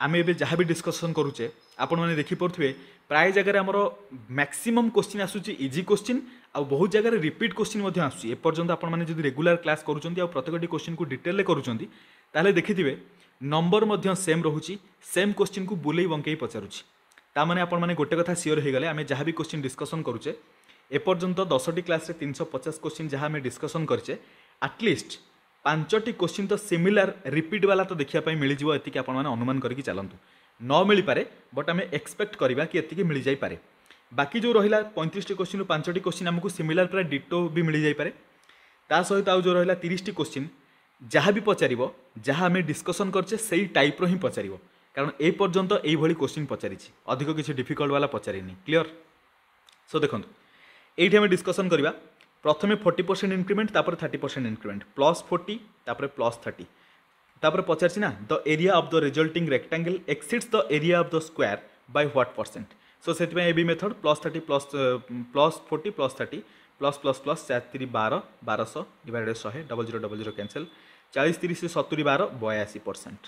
Speaker 1: ଆମେ ଏବେ ଯାହା ବି ଡିସ୍କସନ୍ କରୁଛେ ଆପଣମାନେ ଦେଖିପାରୁଥିବେ ପ୍ରାୟ ଜାଗାରେ ଆମର ମ୍ୟାକ୍ସିମମ୍ କୋଶ୍ଚିନ୍ ଆସୁଛି ଇଜି କୋଶ୍ଚିନ୍ ଆଉ ବହୁତ ଜାଗାରେ ରିପିଟ୍ କୋଶ୍ଚିନ୍ ମଧ୍ୟ ଆସୁଛି ଏପର୍ଯ୍ୟନ୍ତ ଆପଣମାନେ ଯଦି ରେଗୁଲାର କ୍ଲାସ୍ କରୁଛନ୍ତି ଆଉ ପ୍ରତ୍ୟେକଟି କୋଶ୍ଚିନ୍କୁ ଡିଟେଲରେ କରୁଛନ୍ତି ତାହେଲେ ଦେଖିଥିବେ ନମ୍ବର ମଧ୍ୟ ସେମ୍ ରହୁଛି ସେମ୍ କୋଶ୍ଚିନ୍କୁ ବୁଲେଇ ବଙ୍କେଇ ପଚାରୁଛି ତାମାନେ ଆପଣମାନେ ଗୋଟେ କଥା ସିଓର ହୋଇଗଲେ ଆମେ ଯାହା ବି କୋଶ୍ଚିନ୍ ଡିସ୍କସନ୍ କରୁଛେ ଏପର୍ଯ୍ୟନ୍ତ ଦଶଟି କ୍ଲାସ୍ରେ ତିନିଶହ ପଚାଶ କୋଶ୍ଚିନ୍ ଯାହା ଆମେ ଡିସ୍କସନ୍ କରିଛେ ଆଟଲିଷ୍ଟ ପାଞ୍ଚଟି କୋଶ୍ଚିନ୍ ତ ସିମିଲାର ରିପିଟ୍ ବାଲା ତ ଦେଖିବା ପାଇଁ ମିଳିଯିବ ଏତିକି ଆପଣମାନେ ଅନୁମାନ କରିକି ଚାଲନ୍ତୁ ନ ମିଳିପାରେ ବଟ୍ ଆମେ ଏକ୍ସପେକ୍ଟ କରିବା କି ଏତିକି ମିଳିଯାଇପାରେ ବାକି ଯେଉଁ ରହିଲା ପଇଁତିରିଶଟି କୋଶ୍ଚିନ୍ରୁ ପାଞ୍ଚଟି କୋଶ୍ଚିନ୍ ଆମକୁ ସିମିଲାର ପୁରା ଡିଟୋ ବି ମିଳିଯାଇପାରେ ତା ସହିତ ଆଉ ଯେଉଁ ରହିଲା ତିରିଶଟି କୋଶ୍ଚିନ୍ ଯାହା ବି ପଚାରିବ ଯାହା ଆମେ ଡିସ୍କସନ୍ କରିଛେ ସେଇ ଟାଇପ୍ର ହିଁ ପଚାରିବ କାରଣ ଏ ପର୍ଯ୍ୟନ୍ତ ଏଇଭଳି କୋଶ୍ଚିନ୍ ପଚାରିଛି ଅଧିକ କିଛି ଡିଫିକଲ୍ଟ ବାଲା ପଚାରିନି କ୍ଲିଅର୍ ସୋ ଦେଖନ୍ତୁ ଏଇଠି ଆମେ ଡିସ୍କସନ୍ କରିବା ପ୍ରଥମେ ଫୋର୍ଟି ପରସେଣ୍ଟ ଇନକ୍ରିମେଣ୍ଟ ତାପରେ thirty percent increment plus forty ତାପରେ ପ୍ଲସ୍ ଥାର୍ଟି ତାପରେ ପଚାରିଛି ନା the area of the resulting rectangle exceeds the area of the square by what percent so ସେଥିପାଇଁ A B method plus thirty plus plus forty plus thirty plus plus plus ଚାରି ବାର ବାରଶହ ଡିଭାଇଡ଼େଡ଼ ଶହେ double zero double zero cancel ଚାଳିଶ ତିରିଶ ସତୁରି ବାର ବୟାଅଶୀ ପରସେଣ୍ଟ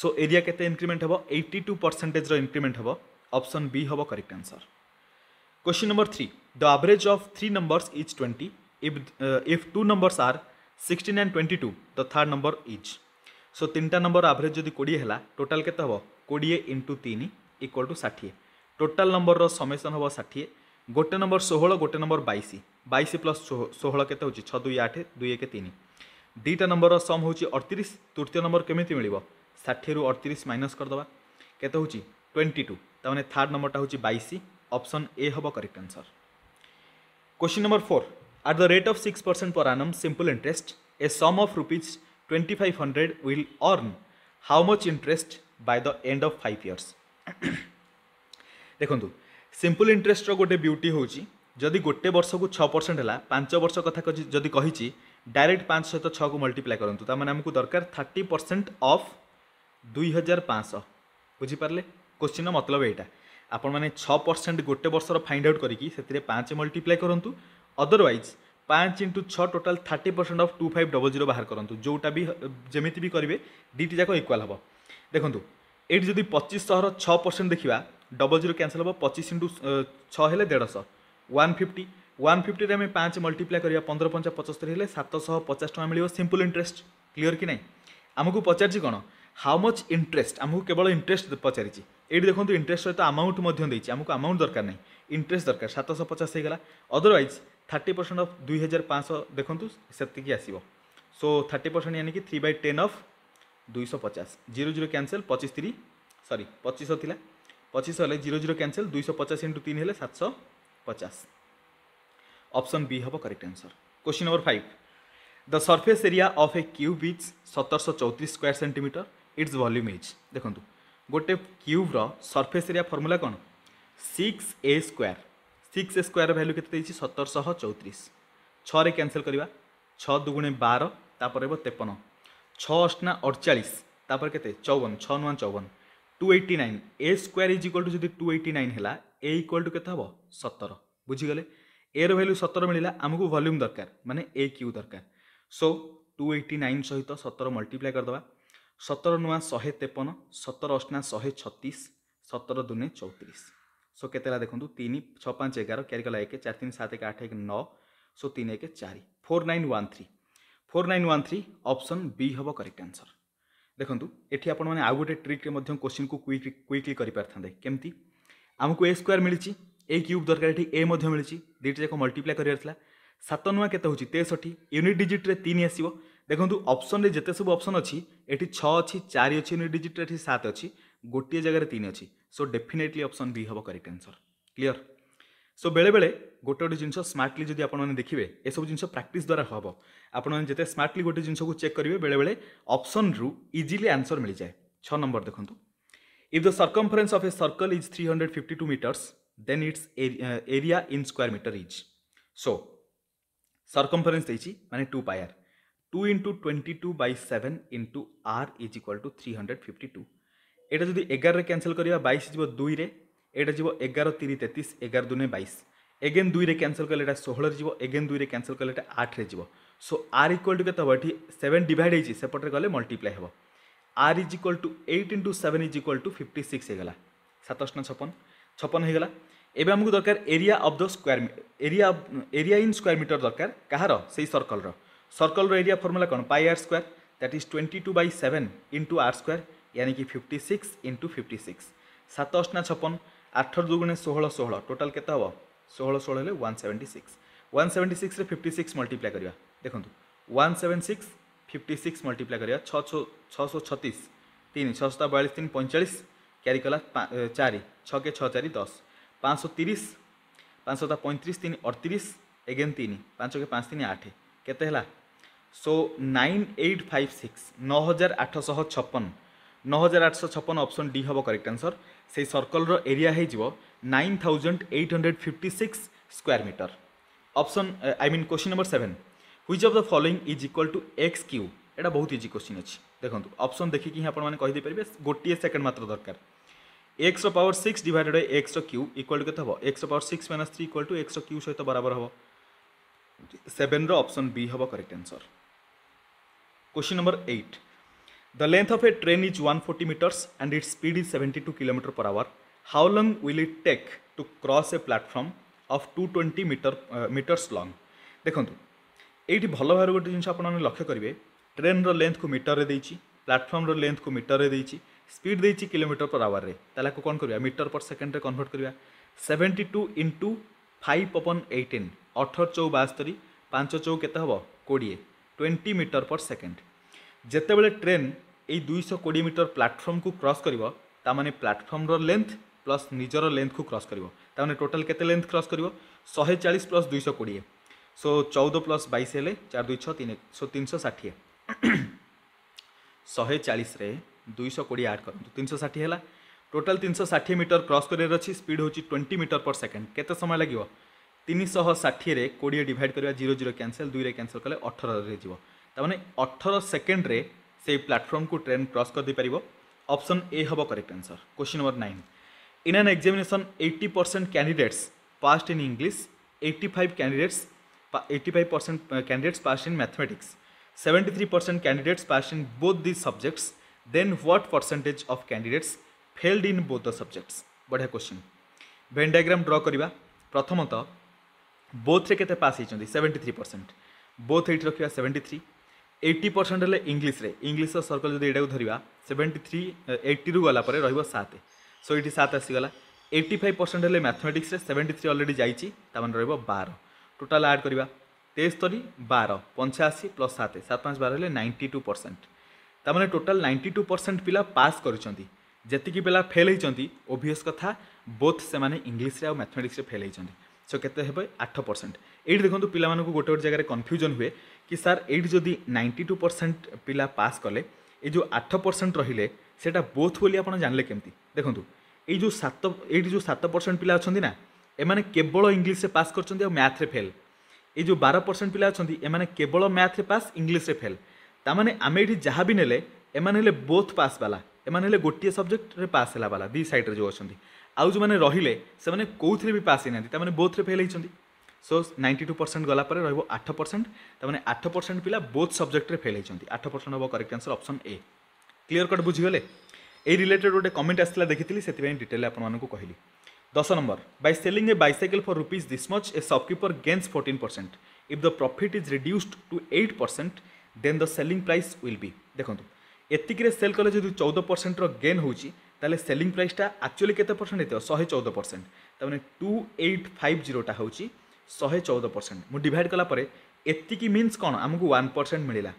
Speaker 1: ସୋ ଏରିଆ କେତେ ଇନକ୍ରିମେଣ୍ଟ ହେବ ଏଇଟି ଟୁ ପରସେଣ୍ଟେଜର ଇନକ୍ରିମେଣ୍ଟ ହେବ ଅପସନ୍ ବି ହେବ correct answer question number three the average of three numbers is twenty if uh, if two numbers are 16 and 22 the third number each so তিনটা নম্বর আভরেজ যদি কোড়িয়ে হল টোটাল কেতে হব কোড়িয়ে ইন্টু তিন ইকুয়াল টু ষাঠিয়ে টোটাল নম্বরর সমেসন হব ষাঠিয়ে গোটে নম্বর ষোহল গোটে নম্বর বাইশ বাইশ প্লস ষোহল কেতে হচ্ছে ছ দুই আঠ দুই এক তিন ଦୁଇଟା ନମ୍ବରର ସମ୍ ହେଉଛି ଅଠତିରିଶ ତୃତୀୟ ନମ୍ବର କେମିତି ମିଳିବ ଷାଠିଏରୁ ଅଠତିରିଶ ମାଇନସ୍ କରିଦେବା କେତେ ହେଉଛି ଟ୍ୱେଣ୍ଟି ଟୁ ତାମାନେ ଥାର୍ଡ଼ ନମ୍ବରଟା ହେଉଛି ବାଇଶ ଅପସନ୍ ଏ ହେବ correct answer question number four at the rate of six percent per annum simple interest a sum of rupees twenty five hundred will earn how much interest by the end of five years ଦେଖନ୍ତୁ ସିମ୍ପଲ୍ ଇଣ୍ଟରେଷ୍ଟର ଗୋଟେ ବ୍ୟୁଟି ହେଉଛି ଯଦି ଗୋଟେ ବର୍ଷକୁ ଛଅ ପରସେଣ୍ଟ ହେଲା ପାଞ୍ଚ ବର୍ଷ କଥା ଯଦି କହିଛି डायरेक्ट पाँच सहित छको मल्टिप्लाए କରନ୍ତୁ ତାମାନେ ଆମକୁ ଦରକାର ଥାର୍ଟି ପରସେଣ୍ଟ ଅଫ୍ ଦୁଇ ହଜାର ପାଞ୍ଚଶହ ବୁଝିପାରିଲେ କୋଶ୍ଚିନ୍ର ମତଲବ ଏଇଟା ଆପଣମାନେ ଛଅ ପରସେଣ୍ଟ ଗୋଟେ ବର୍ଷର ଫାଇଣ୍ଡ ଆଉଟ୍ କରିକି ସେଥିରେ ପାଞ୍ଚ ମଲ୍ଟିପ୍ଲାଏ କରନ୍ତୁ ଅଦରୱାଇଜ୍ ପାଞ୍ଚ ଇଣ୍ଟୁ ଛଅ total thirty percent of two five double zero ବାହାର କରନ୍ତୁ ଯେଉଁଟା ବି ଯେମିତି ବି କରିବେ ଦୁଇଟି ଯାକ ଇକ୍ୱାଲ୍ ହେବ ଦେଖନ୍ତୁ ଏଇଠି ଯଦି ପଚିଶ ଶହର ଛଅ ପରସେଣ୍ଟ ଦେଖିବା ଡବଲ୍ ଜିରୋ କ୍ୟାନ୍ସଲ୍ ହେବ ପଚିଶ ଇଣ୍ଟୁ ଛଅ ହେଲେ ଦେଢ଼ଶହ ୱାନ୍ ଫିଫ୍ଟି ୱାନ୍ ଫିଫ୍ଟିରେ ଆମେ ପାଞ୍ଚ ମଲ୍ଟିପ୍ଲାଏ କରିବା ପନ୍ଦର ପଞ୍ଚା ପଞ୍ଚସ୍ତରୀ ହେଲେ ସାତଶହ ପଚାଶ ଟଙ୍କା ମିଳିବ ସିମ୍ପଲ୍ ଇଣ୍ଟରେଷ୍ଟ କ୍ଲିଅର୍ କି ନାହିଁ ଆମକୁ ପଚାରିଛି କ'ଣ ହାଉ ମଚ୍ ଇଣ୍ଟରେଷ୍ଟ ଆମକୁ କେବଳ ଇଣ୍ଟରେଷ୍ଟ ପଚାରିଛି ଏଇଠି ଦେଖନ୍ତୁ ଇଣ୍ଟରେଷ୍ଟ ସହିତ ଆମାଉଣ୍ଟ ମଧ୍ୟ ଦେଇଛି ଆମକୁ ଆମାଉଣ୍ଟ ଦରକାର ନାହିଁ ଇଣ୍ଟରେଷ୍ଟ ଦରକାର ସାତଶହ ପଚାଶ ହେଇଗଲା ଅଦରୱାଇଜ୍ ଥାର୍ଟି ପରସେଣ୍ଟ ଅଫ୍ ଦୁଇ ହଜାର ପାଞ୍ଚଶହ ଦେଖନ୍ତୁ ସେତିକି ଆସିବ ସୋ ଥାର୍ଟି ପରସେଣ୍ଟ ଆଣିକି ଥ୍ରୀ ବାଇ ଟେନ୍ ଅଫ୍ ଦୁଇଶହ ପଚାଶ ଜିରୋ ଜିରୋ କ୍ୟାନସେଲ୍ ପଚିଶ ତିରି ସରି ପଚିଶହ ଥିଲା ପଚିଶହ ହେଲେ ଜିରୋ ଜିରୋ କ୍ୟାନସେଲ୍ ଦୁଇଶହ ପଚାଶ ଇଣ୍ଟୁ ତିନି ହେଲେ ସାତଶହ ପଚାଶ অপশন বি হব correct answer question number five the surface area of a cube is সতরশহ চৌত্রিশ square centimetre its volume is ଦେଖନ୍ତୁ ଗୋଟେ କ୍ୟୁବ୍ର ସର୍ଫେସ୍ ଏରିଆ ଫର୍ମୁଲା କ'ଣ six a square six a square value କେତେ ଦେଇଛି ସତରଶହ ଚଉତିରିଶ ଛଅରେ କ୍ୟାନସଲ୍ କରିବା ଛଅ ଦୁଗୁଣେ ବାର ତାପରେ ହେବ ତେପନ ଛଅ ଅଷ୍ଟନା ଅଡ଼ଚାଳିଶ ତାପରେ କେତେ ଚଉବନ ଛଅ ନୂଆ ଚଉବନ two eighty nine a square is equal to ଯଦି ଟୁ ଏଇଟି ନାଇନ୍ ହେଲା ଏ ଇକ୍ୱାଲ୍ ଟୁ କେତେ ହେବ ସତର ବୁଝିଗଲେ ए र भ्याल्यु सतर मिलामुक भल्युम दरकार मे एउ दरकार सो 289 एटी नाइन सहित सतर मल्टिप्लाइ गरिदे सतर नेपन सतर असना शे छ सतर दुनि चौतिस सो केत देख्नु तिन छ पाँच एघार क्यारिक एक चार तिन सात एक आठ एक नौ सो तिन एक चारि four nine one three four nine one three option B हे करेक्ट आन्सर देख्नु एटी आप गए ट्रिक क्विको क्विक क्विकली पारिथाँदै ए स्क्वायर मिली ए क्यूब ଦରକାର ଏଠି ଏ ମଧ୍ୟ ମିଳିଛି ଦୁଇଟା ଯାକ ମଲ୍ଟିପ୍ଲାଏ କରିବାର ଥିଲା ସାତ ନୂଆ କେତେ ହେଉଛି ତେଷଠି ୟୁନିଟ୍ ଡିଜିଟ୍ରେ ତିନି ଆସିବ ଦେଖନ୍ତୁ ଅପସନ୍ରେ ଯେତେ ସବୁ ଅପସନ୍ ଅଛି ଏଠି ଛଅ ଅଛି ଚାରି ଅଛି ୟୁନିଟ୍ ଡିଜିଟ୍ରେ ଏଠି ସାତ ଅଛି ଗୋଟିଏ ଜାଗାରେ ତିନି ଅଛି ସୋ ଡେଫିନେଟଲି ଅପସନ୍ ବି ହେବ କରେକ୍ଟ ଆନ୍ସର୍ କ୍ଲିଅର ସୋ ବେଳେବେଳେ ଗୋଟେ ଗୋଟେ ଜିନିଷ ସ୍ମାର୍ଟଲି ଯଦି ଆପଣମାନେ ଦେଖିବେ ଏସବୁ ଜିନିଷ ପ୍ରାକ୍ଟିସ୍ ଦ୍ୱାରା ହେବ ଆପଣମାନେ ଯେତେ ସ୍ମାର୍ଟଲି ଗୋଟେ ଜିନିଷକୁ ଚେକ୍ କରିବେ ବେଳେବେଳେ ଅପସନ୍ରୁ ଇଜିଲି ଆନ୍ସର୍ ମିଳିଯାଏ ଛଅ ନମ୍ବର ଦେଖନ୍ତୁ if the circumference of a circle is three hundred fifty two metres then its area in square meter is. So, circumference ଦେଇଛି ମାନେ two pi r two into twenty two by seven into r is equal to three hundred fifty two ଏଇଟା ଯଦି ଏଗାରରେ କ୍ୟାନସଲ୍ କରିବା ବାଇଶ ଯିବ ଦୁଇରେ ଏଇଟା ଯିବ ଏଗାର ତିରି ତେତିଶ ଏଗାର ଦୁନେ ବାଇଶ ଏଗେନ୍ ଦୁଇରେ କ୍ୟାନସଲ୍ କଲେ ଏଇଟା ଷୋହଳରେ ଯିବ ଏଗେନ୍ ଦୁଇରେ କ୍ୟାନସଲ୍ କଲେ ଏଇଟା ଆଠରେ ଯିବ ସୋ ଆର୍ ଇକ୍ୱାଲ୍ ଟୁ କେତେ ହେବ ଏଠି ସେଭେନ୍ ଡିଭାଇଡ଼ ହେଇଛି ସେପଟରେ ଗଲେ ମଲ୍ଟିପ୍ଲାଏ ହେବ r is equal to eight into seven is equal to fifty six ହେଇଗଲା ସାତଶହ ଛପନ ଛପନ ହେଇଗଲା এবে আমি দরকার area of the square area area in square metre দরকার কাহার সেই সর্কলর সর্কলর এরিয়া ফর্মুলা কোণ pi r square that is twenty two by seven into r square ইয়ানি কি fifty six into fifty six সাত অষ্টা ছপন আঠর দুগুণে ষোহল ষোহল টোটাল কেতে হব ষোহল ষোহল হলে one seventy six one seventy সিক্সরে ফিফটি সিক্স মল্টিপ্লাই করা দেখুন one seven six fifty six multiply করা ছশো ছতিশ তিন ছশো বয়ালিশ তিন পঁয়চাশ ক্যারি কলা চারি ছকে ছ চারি দশ পাঁচশো তিরিশ পাঁচশতা পঁয়ত্রিশ তিন অড়তিরিশ এগেন তিন পাঁচকে পাঁচ তিন আঠ কেতে হল so nine eight five six ন হাজার আঠশহ ছপন ন হাজার আটশহ ছপন অপশন ডি হব করেক্ট আনসর সেই সর্কলর এরিয়া হয়ে যাব nine thousand eight hundred fifty six square metre option I mean question number seven which of the following is equal to x cube এটা বহুত ইজি কোশ্চিন আছে দেখুন অপশন দেখিকি ହିଁ ଆପଣମାନେ କହିଦେଇପାରିବେ ଗୋଟିଏ ସେକେଣ୍ଡ ମାତ୍ର ଦରକାର x power six divided by x cube equal to কেতে হব x power six minus three equal to x cube সহ বরাবর হব সেভেন্র অপশন বি হব correct answer question number eight the length of a train is one forty metres and it speed is seventy two kilometre per hour how long will it take to cross a platform of two twenty metre metres long দেখন্তু এইটি ভাল ভাବରେ ଗୋଟେ ଜିନିଷ ଆପଣମାନେ ଲକ୍ଷ୍ୟ କରିବେ ଟ୍ରେନ୍ର ଲେନ୍ଥକୁ ମିଟରରେ ଦେଇଛି ପ୍ଲାଟଫର୍ମର ଲେନ୍ଥକୁ ମିଟରରେ ଦେଇଛି ସ୍ପିଡ୍ ଦେଇଛି କିଲୋମିଟର ପର୍ ଆୱାରରେ ତାହେଲେ ଆକୁ କ'ଣ କରିବା ମିଟର ପର୍ ସେକେଣ୍ଡରେ କନଭର୍ଟ କରିବା seventy two into five upon eighteen ଅଠର ଚଉ ବାସ୍ତରୀ ପାଞ୍ଚ ଚଉ କେତେ ହେବ କୋଡ଼ିଏ ଟ୍ୱେଣ୍ଟି ମିଟର ପର୍ ସେକେଣ୍ଡ ଯେତେବେଳେ ଟ୍ରେନ୍ ଏଇ ଦୁଇଶହ କୋଡ଼ିଏ ମିଟର ପ୍ଲାଟଫର୍ମକୁ କ୍ରସ୍ କରିବ ତା ମାନେ ପ୍ଲାଟଫର୍ମର ଲେନ୍ଥ ପ୍ଲସ୍ ନିଜର ଲେନ୍ଥକୁ କ୍ରସ୍ କରିବ ତା ମାନେ ଟୋଟାଲ୍ କେତେ ଲେନ୍ଥ କ୍ରସ୍ କରିବ ଶହେ ଚାଳିଶ ପ୍ଲସ୍ ଦୁଇଶହ କୋଡ଼ିଏ ସୋ ଚଉଦ ପ୍ଲସ୍ ବାଇଶ ହେଲେ ଚାରି ଦୁଇ ଛଅ ତିନି ସୋ ତିନିଶହ ଷାଠିଏ ଶହେ ଚାଳିଶରେ ଦୁଇଶହ କୋଡ଼ିଏ ଆଡ଼ କରନ୍ତୁ ତିନିଶହ ଷାଠିଏ ହେଲା ଟୋଟାଲ୍ ତିନିଶହ ଷାଠିଏ ମିଟର କ୍ରସ୍ କରିବାର ଅଛି ସ୍ପିଡ୍ ହେଉଛି ଟ୍ୱେଣ୍ଟି ମିଟର ପର୍ ସେକେଣ୍ଡ କେତେ ସମୟ ଲାଗିବ ତିନିଶହ ଷାଠିଏରେ କୋଡ଼ିଏ ଡିଭାଇଡ଼ କରିବା ଜିରୋ ଜିରୋ କ୍ୟାନସେଲ୍ ଦୁଇରେ କ୍ୟାନସେଲ୍ କଲେ ଅଠରରେ ଯିବ ତାମାନେ ଅଠର ସେକେଣ୍ଡରେ ସେଇ ପ୍ଲାଟଫର୍ମକୁ ଟ୍ରେନ୍ କ୍ରସ୍ କରିଦେଇପାରିବ ଅପସନ୍ ଏ ହେବ correct answer question number nine in an examination eighty percent candidates passed in English eighty five candidates eighty five percent candidates passed in mathematics 73% candidates passed in both these subjects then what percentage of candidates failed in both the subjects বঢ়িয়া question ভেন diagram draw করিবা প্রথমত বোথরে কেতে পাস হয়েছেন seventy three percent both eighty রক্ষা সেভেন্টি থ্রি এইটি পরসেন্ট হলে ইংলিশে ইংলিশর সর্কল যদি এটা ধরিবা সেভেন্টি থ্রি এইটি রু গলাপরে রহব সাত সো এইটি সাত আসিগলা এইটি ফাইভ পরসেন্ট হলে ম্যাথমেটিক্সে সেভেন্টি থ্রি অলরেডি যাইছি তার মানে রহব বার টোটাল আড করা তেস্তরি বার পঞ্চাশি প্লস সাত সাত পাঁচ বার হলে নাইন্টি টু পরসেন্ট তার মানে ଟୋଟାଲ୍ ନାଇଣ୍ଟି ଟୁ ପରସେଣ୍ଟ ପିଲା ପାସ୍ କରିଛନ୍ତି ଯେତିକି ପିଲା ଫେଲ୍ ହୋଇଛନ୍ତି ଓଭିୟସ୍ କଥା ବୋଥ୍ ସେମାନେ ଇଂଲିଶରେ ଆଉ ମ୍ୟାଥମେଟିକ୍ସରେ ଫେଲ୍ ହୋଇଛନ୍ତି ସୋ କେତେ ହେବ ଆଠ ପରସେଣ୍ଟ ଏଇଠି ଦେଖନ୍ତୁ ପିଲାମାନଙ୍କୁ ଗୋଟେ ଗୋଟେ ଜାଗାରେ କନଫ୍ୟୁଜନ୍ ହୁଏ କି ସାର୍ ଏଇଠି ଯଦି ନାଇଣ୍ଟି ଟୁ ପରସେଣ୍ଟ ପିଲା ପାସ୍ କଲେ ଏଇ ଯେଉଁ ଆଠ ପରସେଣ୍ଟ ରହିଲେ ସେଇଟା ବୋଥ୍ ବୋଲି ଆପଣ ଜାଣିଲେ କେମିତି ଦେଖନ୍ତୁ ଏଇ ଯେଉଁ ସାତ ଏଇଠି ଯେଉଁ ସାତ ପରସେଣ୍ଟ ପିଲା ଅଛନ୍ତି ନା ଏମାନେ କେବଳ ଇଂଲିଶରେ ପାସ୍ କରିଛନ୍ତି ଆଉ ମ୍ୟାଥ୍ରେ ଫେଲ୍ ଏଇ ଯେଉଁ ବାର ପରସେଣ୍ଟ ପିଲା ଅଛନ୍ତି ଏମାନେ କେବଳ ମ୍ୟାଥ୍ରେ ପାସ୍ ଇଂଲିଶରେ ଫେଲ୍ ତାମାନେ ଆମେ ଏଠି ଯାହା ବି ନେଲେ ଏମାନେ ହେଲେ ବୋଥ୍ ପାସ୍ ବାଲା ଏମାନେ ହେଲେ ଗୋଟିଏ ସବଜେକ୍ଟରେ ପାସ୍ ହେଲା ବାଲା ଦୁଇ ସାଇଡ଼୍ରେ ଯେଉଁ ଅଛନ୍ତି ଆଉ ଯେଉଁମାନେ ରହିଲେ ସେମାନେ କେଉଁଥିରେ ବି ପାସ୍ ହେଇନାହାନ୍ତି ତାମାନେ ବୋଥ୍ରେ ଫେଲ୍ ହେଇଛନ୍ତି ସୋ ନାଇଣ୍ଟି ଟୁ ପରସେଣ୍ଟ ଗଲା ପରେ ରହିବ ଆଠ ପରସେଣ୍ଟ ତାମାନେ ଆଠ ପରସେଣ୍ଟ ପିଲା ବୋଥ୍ ସବଜେକ୍ଟରେ ଫେଲ୍ ହେଇଛନ୍ତି ଆଠ ପରସେଣ୍ଟ ହେବ correct answer option A clear cut ବୁଝିଗଲେ এই রিলেটেড গোটে কমেন্ট আসলে দেখিলি সেই ডিটেল আপনার কহিলি দশ number by selling a bicycle for rupees this much a shopkeeper gains fourteen percent if the profit is reduced to eight percent then the selling price will be ଦେଖନ୍ତୁ ଏତିକିରେ ସେଲ୍ କଲେ ଯଦି ଚଉଦ ପରସେଣ୍ଟର ଗେନ୍ ହେଉଛି ତାହେଲେ ସେଲିଂ ପ୍ରାଇସ୍ଟା ଆକ୍ଚୁଆଲି କେତେ ପରସେଣ୍ଟ ହେଇଥିବ ଶହେ ଚଉଦ ପରସେଣ୍ଟ ତାମାନେ ଟୁ ଏଇଟ୍ ଫାଇଭ୍ ଜିରୋଟା ହେଉଛି ଶହେ ଚଉଦ ପରସେଣ୍ଟ ମୁଁ ଡିଭାଇଡ଼ କଲା ପରେ ଏତିକି ମିନ୍ସ କ'ଣ ଆମକୁ ୱାନ୍ ପରସେଣ୍ଟ ମିଳିଲା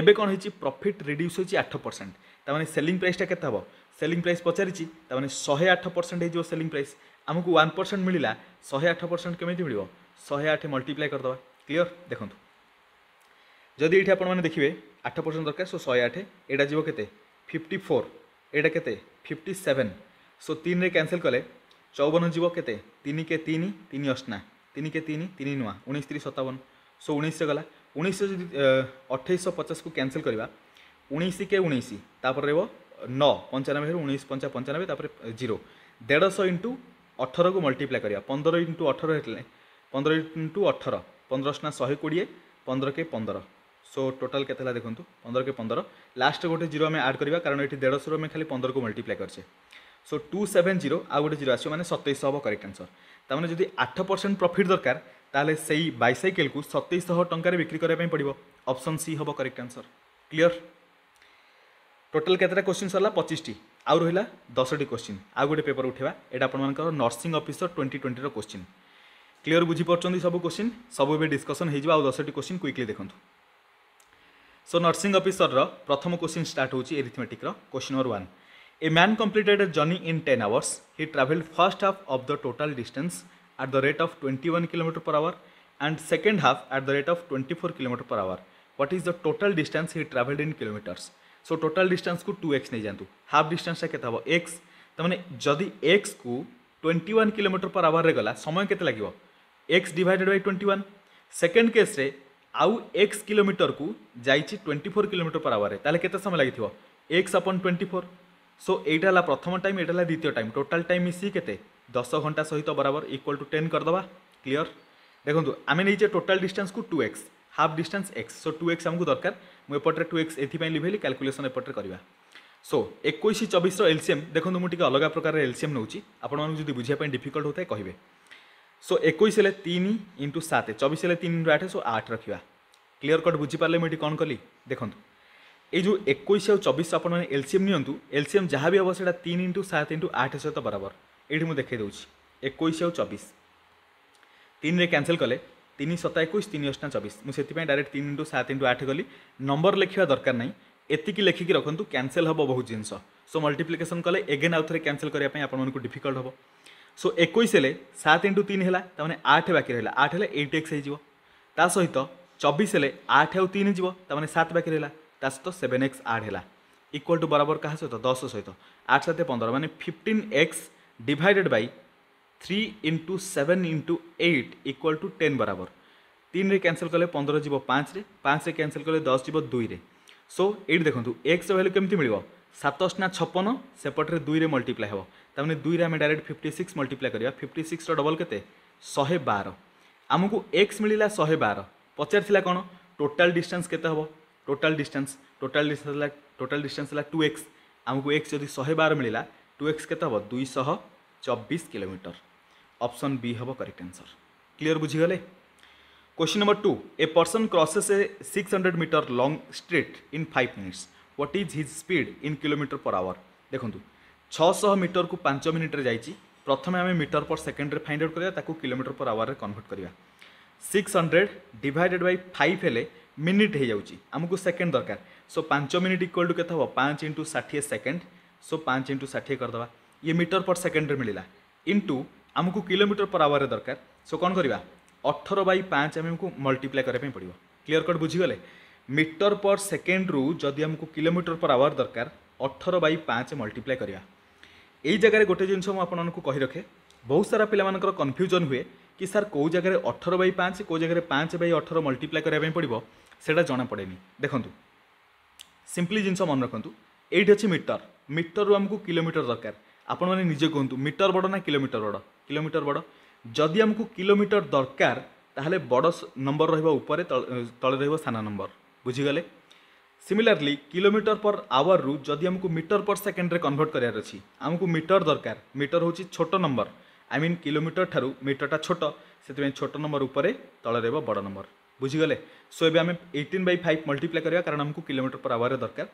Speaker 1: ଏବେ କ'ଣ ହେଇଛି ପ୍ରଫିଟ୍ ରିଡ୍ୟୁସ୍ ହେଉଛି ଆଠ ପରସେଣ୍ଟ ତାମାନେ ସେଲିଂ ପ୍ରାଇସ୍ଟା କେତେ ହେବ ସେଲିଂ ପ୍ରାଇସ୍ ପଚାରିଛି ତାମାନେ ଶହେ ଆଠ ପରସେଣ୍ଟ ହେଇଯିବ ସେଲିଂ ପ୍ରାଇସ୍ ଆମକୁ ୱାନ୍ ପରସେଣ୍ଟ ମିଳିଲା ଶହେ ଆଠ ପରସେଣ୍ଟ କେମିତି ମିଳିବ ଶହେ ଆଠ ମଲ୍ଟିପ୍ଲାଏ କରିଦେବା କ୍ଲିଅର୍ ଦେଖନ୍ତୁ ଯଦି ଏଇଠି ଆପଣମାନେ ଦେଖିବେ ଆଠ ପରସେଣ୍ଟ ଦରକାର ସୋ ଶହେ ଆଠ ଏଇଟା ଯିବ କେତେ ଫିଫ୍ଟି ଫୋର୍ ଏଇଟା କେତେ ଫିଫ୍ଟି ସେଭେନ୍ ସୋ ତିନିରେ କ୍ୟାନସେଲ୍ କଲେ ଚଉବନ ଯିବ କେତେ ତିନି କେ ତିନି ତିନି ଅଷ୍ନା ତିନି କେ ତିନି ତିନି ନୂଆ ଉଣେଇଶ ତିରିଶ ସତାବନ ସୋ ଉଣେଇଶରେ ଗଲା ଉଣେଇଶରେ ଯଦି ଅଠେଇଶହ ପଚାଶକୁ କ୍ୟାନସେଲ୍ କରିବା ଉଣେଇଶ କେ ଉଣେଇଶ ତାପରେ ରହିବ ନଅ ପଞ୍ଚାନବେରୁ ଉଣେଇଶ ପଞ୍ଚା ପଞ୍ଚାନବେ ତାପରେ ଜିରୋ ଦେଢ଼ଶହ ଇଣ୍ଟୁ ଅଠରକୁ ମଲ୍ଟିପ୍ଲାଏ କରିବା ପନ୍ଦର ଇଣ୍ଟୁ ଅଠର ହେଇଥିଲେ ପନ୍ଦର ଇଣ୍ଟୁ ଅଠର ପନ୍ଦର ଅଷ୍ଣା ଶହେ କୋଡ଼ିଏ ପନ୍ଦର କେ ପନ୍ଦର সো টোটাল কেতে হল দেখুন পনের কে পনের লাস্ট গোটে জিরো আমি আড করা কারণ এটি দেড়শর আমি খালি পনেরকে মল্টিপ্লাই করছে সো টু সেভেন জিরো আউ গোটে জিরো আসবে মানে সতেইশ হব করেক্ট আনসর তার মানে যদি আঠ পরসেন্ট প্রফিট দরকার তাহলে সেই বাইসাইকেলকে সতেইশ টঙ্কার বিক্রি করা পড়ব অপসন সি হব করেক্ট আনসর ক্লিয়র টোটাল কেতটা কোশ্চিন সরলা পঁচিশটি আউ রহিলা দশটি কোশ্চিন আউ গোটে পেপর উঠেবা এটা আপনার নর্সিং অফিসর টোয়েন্টি টোয়েন্টির কোশ্চিন ক্লিয়র বুঝিপারছেন সব কোশ্চিন সব এবে ডিসকসন হয়ে যাব আউ দশটি কোশ্চিন কুইকলি দেখুন सो नर्सिंग अफिसर रथम क्वेश्चन स्टार्ट हो arithmetic question number one a man completed journey in ten hours he travel first half of the total distance at the rate twenty one kilometre per hour and second half at the rate of twenty four kilometre per hour what is the total distance he travelled in kilometres so total distance को टू एक्स नहीं जातु हाफ डिस्टेंस केते एक्स तो मैंने जदि एक्स को twenty one kilometre per hour रे गला समय लगे x divided by twenty one second केस्रे ଆଉ ଏକ୍ସ କିଲୋମିଟରକୁ ଯାଇଛି ଟ୍ୱେଣ୍ଟି ଫୋର୍ କିଲୋମିଟର ପର୍ ଆୱାରରେ ତାହେଲେ କେତେ ସମୟ ଲାଗିଥିବ x upon twenty four so ଏଇଟା ହେଲା ପ୍ରଥମ ଟାଇମ୍ ଏଇଟା ହେଲା ଦ୍ୱିତୀୟ ଟାଇମ୍ ଟୋଟାଲ୍ ଟାଇମ୍ ମିଶିକି କେତେ ଦଶ ଘଣ୍ଟା ସହିତ ବରାବର ଇକ୍ୱାଲ୍ ଟୁ ଟେନ୍ କରିଦେବା କ୍ଲିଅର ଦେଖନ୍ତୁ ଆମେ ନେଇଛେ ଟୋଟାଲ୍ ଡିଷ୍ଟାନ୍ସକୁ two x half distance x so two x ଆମକୁ ଦରକାର ମୁଁ ଏପଟରେ ଟୁ ଏକ୍ସ ଏଥିପାଇଁ ଲିଭେଇଲି କାଲକୁଲେସନ୍ ଏପଟରେ କରିବା ସୋ ଏକୋଇଶ ଚବିଶର ଏଲସିଏମ୍ ଦେଖନ୍ତୁ ମୁଁ ଟିକେ ଅଲଗା ପ୍ରକାରର ଏଲସିଏମ୍ ନେଉଛି ଆପଣମାନଙ୍କୁ ଯଦି ବୁଝିବା ପାଇଁ ଡିଫିକଲ୍ଟ ହେଉଥାଏ କହିବେ সো একইশ হলে তিন ইন্টু সাত চবিশ হলে তিন ইন্টু আঠ সো আট রাখা ক্লিয়ার কট বুঝিপারে মু এটি কম কলি দেখুন এই যে একইশ আউ চবিশ আপনার এলসিএম নিয়ন্তু এলসিএম যা বি হব সেটা তিন ইন্টু সাত ইন্টু আঠ সহ বরাবর এইটি মু দেখাই দেছি একইশ আউ চবিশ তিনরে ক্যানসেল কলে তিন সতা একুশ তিন অষ্টা চবিশ মু সেপাই ডাইরেক্ট তিন ইন্টু সাত ইন্টু আঠ কলি নম্বর লেখা দরকার নাই এতিকি লেখিকি রাখতু ক্যানসেল হব বহু জিনিস সো মল্টিপ্লিকেসন কলে এগেন আউ থরে ক্যানসেল করা আপনার ডিফিকল্ট হব সো একুশ হলে সাত ইন্টু তিন হল তার মানে আট বাকি রহলা আট হলে এইট এক্স হয়ে তা সহিত চবিশ হলে আট আউ তিন যাব তার মানে সাত বাকি রহলা তা সহিত সেভেন এক্স আট হল ইকুয়াল টু বরাবর কাহা সহিত দশ সহিত আট সাত পনেরো মানে fifteen x divided by three into seven into eight equal to ten বরাবর তিনরে ক্যানসেল কলে পনেরো যাব পাঁচরে পাঁচরে ক্যানসেল কলে দশ যাব দুইরে সো এইটি দেখুন এক্সর ভ্যালু কেমি মিলব সাতশ না ছপন সেপটে দুইরে মল্টিপ্লাই হব ତାମାନେ ଦୁଇରେ ଆମେ ଡାଇରେକ୍ଟ ଫିଫ୍ଟି ସିକ୍ସ ମଲ୍ଟିପ୍ଲାଏ କରିବା ଫିଫ୍ଟି ସିକ୍ସର ଡବଲ୍ କେତେ ଶହେ ବାର ଆମକୁ ଏକ୍ସ ମିଳିଲା ଶହେ ବାର ପଚାରିଥିଲା କ'ଣ ଟୋଟାଲ୍ ଡିଷ୍ଟାନ୍ସ କେତେ ହେବ ଟୋଟାଲ୍ ଡିଷ୍ଟାନ୍ସ ଟୋଟାଲ୍ ଡିଷ୍ଟାନ୍ସ ହେଲା ଟୋଟାଲ୍ ଡିଷ୍ଟାନ୍ସ ହେଲା ଟୁ ଏକ୍ସ ଆମକୁ ଏକ୍ସ ଯଦି ଶହେ ବାର ମିଳିଲା ଟୁ ଏକ୍ସ କେତେ ହେବ ଦୁଇଶହ ଚବିଶ କିଲୋମିଟର ଅପସନ୍ ବି ହେବ କରେକ୍ଟ ଆନ୍ସର୍ କ୍ଲିଅର୍ ବୁଝିଗଲେ question number two a person crosses a 600 metre long street in five minutes what is his speed in kilometre per hour देखो ଛଅଶହ ମିଟରକୁ ପାଞ୍ଚ ମିନିଟ୍ରେ ଯାଇଛି ପ୍ରଥମେ ଆମେ ମିଟର ପର୍ ସେକେଣ୍ଡରେ ଫାଇଣ୍ଡ ଆଉଟ୍ କରିବା ତାକୁ କିଲୋମିଟର ପର୍ ଆୱାରରେ କନଭର୍ଟ କରିବା six hundred divided by five ହେଲେ ମିନିଟ୍ ହୋଇଯାଉଛି ଆମକୁ ସେକେଣ୍ଡ ଦରକାର ସୋ ପାଞ୍ଚ ମିନିଟ୍ ଇକ୍ୱାଲ୍ ଟୁ କେତେ ହେବ ପାଞ୍ଚ ଇଣ୍ଟୁ ଷାଠିଏ ସେକେଣ୍ଡ ସୋ ପାଞ୍ଚ ଇଣ୍ଟୁ ଷାଠିଏ କରିଦେବା ଇଏ ମିଟର ପର୍ ସେକେଣ୍ଡରେ ମିଳିଲା ଇଣ୍ଟୁ ଆମକୁ କିଲୋମିଟର ପର୍ ଆୱାରରେ ଦରକାର ସୋ କ'ଣ କରିବା ଅଠର ବାଇ ପାଞ୍ଚ ଆମକୁ ମଲ୍ଟିପ୍ଲାଏ କରିବା ପାଇଁ ପଡ଼ିବ କ୍ଲିଅର କଟ୍ ବୁଝିଗଲେ ମିଟର ପର୍ ସେକେଣ୍ଡରୁ ଯଦି ଆମକୁ କିଲୋମିଟର ପର୍ ଆୱାର ଦରକାର ଅଠର ବାଇ ପାଞ୍ଚ ମଲ୍ଟିପ୍ଲାଏ କରିବା এই জায়গায় গোটে জিনিস মু আপনার রখে বহু সারা পিলা পিলার কনফ্যুজন হুয়ে কি স্যার কেউ জায়গায় অঠর বাই পাঁচ কেউ জায়গায় পাঁচ বাই অঠর মল্টিপ্লাই করা পড়ব সেটা জনা পড়ে নি দেখুন সিম্পলি জিনিস মনে রাখুন এইটি অনেক মিটর মিটর আমি কিলোমিটর দরকার আপনার নিজে কুহতু মিটর বড় না কিলোমিটর বড় কিলোমিটর বড় যদি আমি কিলোমিটর দরকার তাহলে বড় নম্বর রহব উপরে তলে রহব সানা নম্বর বুঝিগলে सिमिलरली किलोमीटर पर आवर रु जदि आमको मीटर पर सेकेंड में कन्वर्ट कर मीटर दरकार मीटर हूँ छोट नंबर आई मीन किलोमीटर ठार मीटरटा छोट से छोट नंबर उपर तल रहा बड़ नंबर बुझीगले सो एवं आम एट्टन बै फाइव मल्टीप्लाई करवा कारण आमको किलोमीटर पर आवर दरकार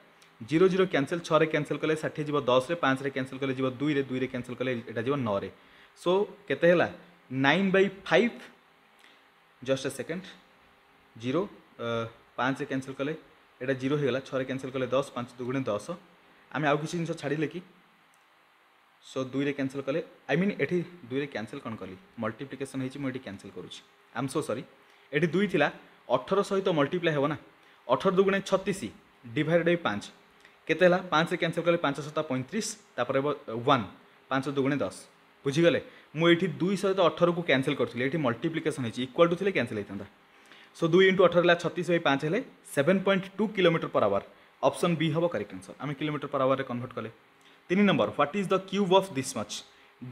Speaker 1: जीरो जीरो कैनसल छः कैनसल कले षाठी जी दस पाँच रे कैनसल कले दुई दुई रे कैनसल कले यहाँ जी नौ सो के nine by five just a second zero पाँच कैनसल कले এটা জিরো হয়ে ছরে ক্যানসেল কলে দশ পাঁচ দুগুণে দশ আমি আউ কিছু জিনিস ছাড়লে কি সো দুইরে ক্যানসেল কলে আই মিন এটি দুইরে ক্যানসেল কন কলি মল্টিপ্লিকেসন হয়েছি মু এটি ক্যানসেল করুছি আই এম সো সরি এটি দুই লা অঠর সহিত মল্টিপ্লাই হব না অঠর দুগুণে ছতিশ ডিভাইড বাই পাঁচ কেতে হল পাঁচরে ক্যানসেল কলে পাঁচ সতা পঁয়ত্রিশ তাপরে ওয়ান পাঁচ দুগুণে দশ বুঝিগলে মু এটি দুই সহিত অঠরকু ক্যানসেল করুলি এটি মল্টিপ্লিকেসন হয়েছি ইকুয়াল টু লে ক্যানসেল হয়ে सो दुई इंटू अठर है छत्तीस बै पाँच है seven point two kilometre per hour option B হব কারেক্ট আনসর আমি কিলোমিটার পর আওয়ারে কনভর্ট কলে তিন number what is the cube of this much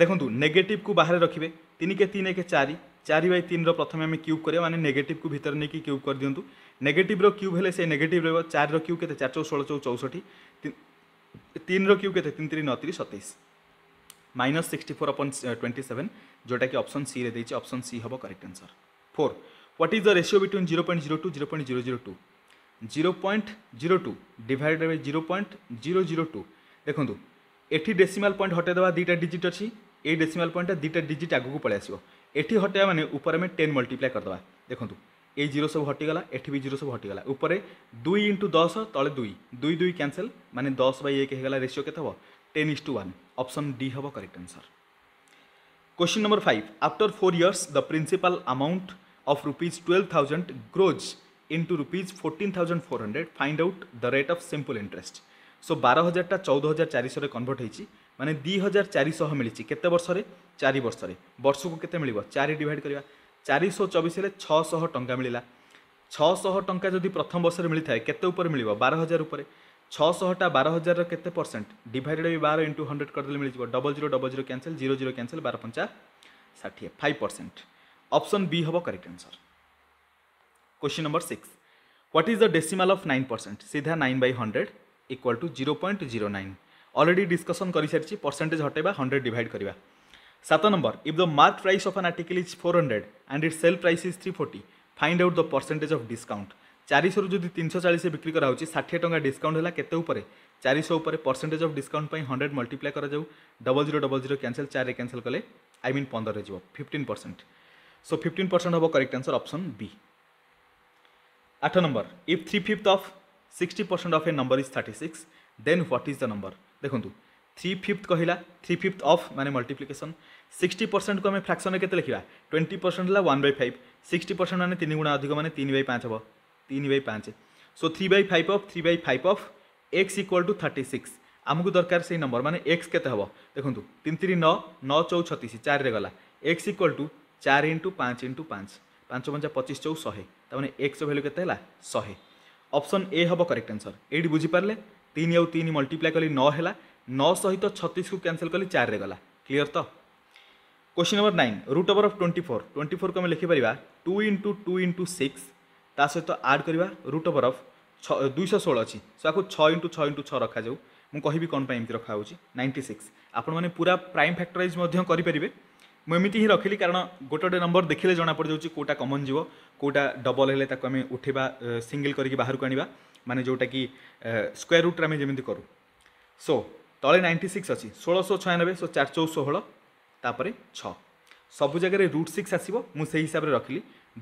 Speaker 1: দেখুন নেগেটিভ কু বাহারে রাখবে তিনকে তিন একে চারি চারি বাই তিনর প্রথমে আমি কিউব করিয়া মানে নেগেটিভ কু ভিতরে নেই কিউব করে দিও নেগেটিভর কিউব হলে সেই নেগেটিভ রহব চারির কিউব কেতে চার চৌ ষোল চৌ চৌষঠি তিনর কিউব কেতে তিন তিন নতিরিশ সতেইশ minus sixty four upon twenty seven যেটাকি অপশন সি রে দিয়েছি অপশন সি হব correct answer four what is the ratio between 0.02 0.002 0.02 divided by 0.002 দেখুন এটি ডেসিমাল পয়েন্ট হটাই দেওয়া দুইটা ডিজিট অছি এই ডেসিমাল পয়েন্টটা দুইটা ডিজিট আগুক পলাই আসব এটি হটাইবা মানে উপরে আমি টেন মল্টিপ্লাই করদেবা দেখুন এই জিরো সব হটিগলা এটি বি জিরো সব হটিগলা উপরে দুই ইন্টু দশ তলে দুই দুই দুই ক্যানসেল মানে দশ বাই এক হয়ে রেসিও কেতে হব ten is to one option D হব correct answer question number five after four years the principal amount of rupees 12,000 grows into rupees 14,400 find out the rate of simple interest so বার হাজারটা চৌদ হাজার চারিশহরে কনভর্ট হয়েছি মানে দুই হাজার চারিশহ মিলিছি কেতে বর্ষরে চারি বর্ষরে বর্ষকু কেতে মিলিব চারি ডিভাইড করা চারিশহ চবিশে ছশহ টঙ্কা মিলিলা ছশহ টঙ্কা যদি প্রথম বর্ষরে মিলিথায় কেতে উপরে মিলিব বার হাজার উপরে ছশহটা বার হাজার কেতে পরসেন্ট ডিভাইডেড বাই বার ইন্টু হন্ড্রেড করেদেলে মিলিযোগ double zero double zero cancel zero zero cancel বার পঞ্চা ষাঠিয়ে ফাইভ পরসেন্ট অপশন বি হব correct answer question number six what is the decimal of nine percent সিধা nine by hundred equal to zero point zero nine already discussion କରିସାରିଛି ପରସେଣ୍ଟେଜ୍ ହଟାଇବା ହଣ୍ଡ୍ରେଡ଼ ଡିଭାଇଡ଼ କରିବା ସାତ number if the mark price of an article is four hundred and it sell price is three forty find out the percentage of discount ଚାରିଶହରୁ ଯଦି ତିନିଶହ ଚାଳିଶ ବିକ୍ରି କରାହେଉଛି ଷାଠିଏ ଟଙ୍କା ଡିସ୍କାଉଣ୍ଟ ହେଲା କେତେ ଉପରେ ଚାରିଶହ ଉପରେ ପରସେଣ୍ଟେଜ୍ ଅଫ୍ ଡିସ୍କାଉଣ୍ଟ ପାଇଁ ହଣ୍ଡ୍ରେଡ଼ ମଲ୍ଟିପ୍ଲାଏ କରାଯାଉ double zero double zero cancel ଚାରିରେ କ୍ୟାନସେଲ୍ କଲେ ଆଇ ମିନ୍ ପନ୍ଦରରେ ଯିବ fifteen percent so fifteen percent हम करेक्ट आंसर ऑप्शन बी आठ number if three fifth of sixty percent of a number is thirty six then what is the number देखो थ्री फिफ्थ कहला थ्री फिफ्थ अफ मानते मल्टिप्लिकेसन सिक्सटी परसेंट को आम फ्राक्शन के लिखा ट्वेंटी परसेंट है one by five sixty percent मैंने तीन गुणा अधिक मैंने तीन बै पाँच हम तीन बै पाँच so three by five of three by five of x equal to thirty six आमको दरकार से नंबर मैंने एक्स के देखो तीन तीन नौ नौ चौ छतीस चार गला एक्स इक्वाल टू চার ইন্টু ପାଞ୍ଚ ଇଣ୍ଟୁ ପାଞ୍ଚ ପାଞ୍ଚ ପଞ୍ଚା ପଚିଶ ଚଉ ଶହେ ତାମାନେ ଏକ୍ସର ଭ୍ୟାଲ୍ୟୁ କେତେ ହେଲା ଶହେ ଅପସନ୍ ଏ ହେବ କରେକ୍ଟ ଆନ୍ସର୍ ଏଇଠି ବୁଝିପାରିଲେ ତିନି ଆଉ ତିନି ମଲ୍ଟିପ୍ଲାଏ କଲି ନଅ ହେଲା ନଅ ସହିତ ଛତିଶକୁ କ୍ୟାନସଲ୍ କଲି ଚାରିରେ ଗଲା କ୍ଲିଅର୍ ତ question number nine root over of twenty four twenty four को आम लिखिपर two into two into six ता सहित आड करवा रुट ओवर अफ दुईश षोल अच्छी सो आपको छः इंटू छः इंटू छः रखा जाऊ मुझे कहि कौन एमती रखा नाइंटी सिक्स आपण मैंने पूरा प्राइम फैक्टराइज करें ମୁଁ ଏମିତି ହିଁ ରଖିଲି କାରଣ ଗୋଟେ ଗୋଟେ ନମ୍ବର ଦେଖିଲେ ଜଣାପଡ଼ିଯାଉଛି କେଉଁଟା କମନ୍ ଯିବ କେଉଁଟା ଡବଲ୍ ହେଲେ ତାକୁ ଆମେ ଉଠାଇବା ସିଙ୍ଗିଲ୍ କରିକି ବାହାରକୁ ଆଣିବା ମାନେ ଯେଉଁଟାକି ସ୍କୋୟାର ରୁଟ୍ରେ ଆମେ ଯେମିତି କରୁ ସୋ ତଳେ ନାଇଣ୍ଟି ସିକ୍ସ ଅଛି ଷୋଳଶହ ଛୟାନବେ ସୋ ଚାରି ଚଉ ଷୋହଳ ତାପରେ ଛଅ ସବୁ ଜାଗାରେ ରୁଟ୍ ସିକ୍ସ ଆସିବ ମୁଁ ସେଇ ହିସାବରେ ରଖିଲି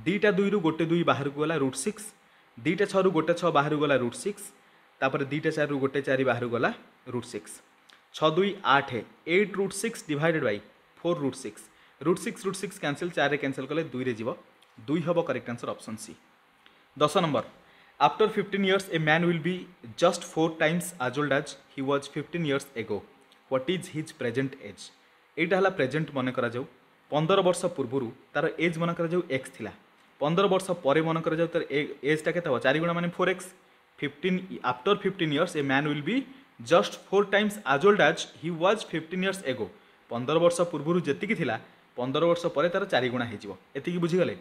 Speaker 1: ଦୁଇଟା ଦୁଇରୁ ଗୋଟେ ଦୁଇ ବାହାରକୁ ଗଲା ରୁଟ୍ ସିକ୍ସ ଦୁଇଟା ଛଅରୁ ଗୋଟେ ଛଅ ବାହାରକୁ ଗଲା ରୁଟ୍ ସିକ୍ସ ତାପରେ ଦୁଇଟା ଚାରିରୁ ଗୋଟେ ଚାରି ବାହାରକୁ ଗଲା ରୁଟ୍ ସିକ୍ସ ଛଅ ଦୁଇ ଆଠ eight root six divided by four root six root six root six cancel চারে ক্যানসেল কলে দুইরে যাব দুই হব করেক্ট আনসর অপসন সি দশ number after fifteen years a man will be just four times as old as he was fifteen years ago what is his present age এইটা হল প্রেজেন্ট মনে করা যাও পনেরো বর্ষ পূর্বর তার এজ মনে করা যাও এক্স লা পনেরো বর্ষ পরে মনে করা যাও তার এজটা কেতে হব চারি গুণা মানে four x fifteen after fifteen years a man will be just four times as old as he was fifteen years এগো পনেরো বর্ষ পূর্বর যেতিকি লা ପନ୍ଦର ବର୍ଷ ପରେ ତା'ର ଚାରିଗୁଣା ହୋଇଯିବ ଏତିକି ବୁଝିଗଲେ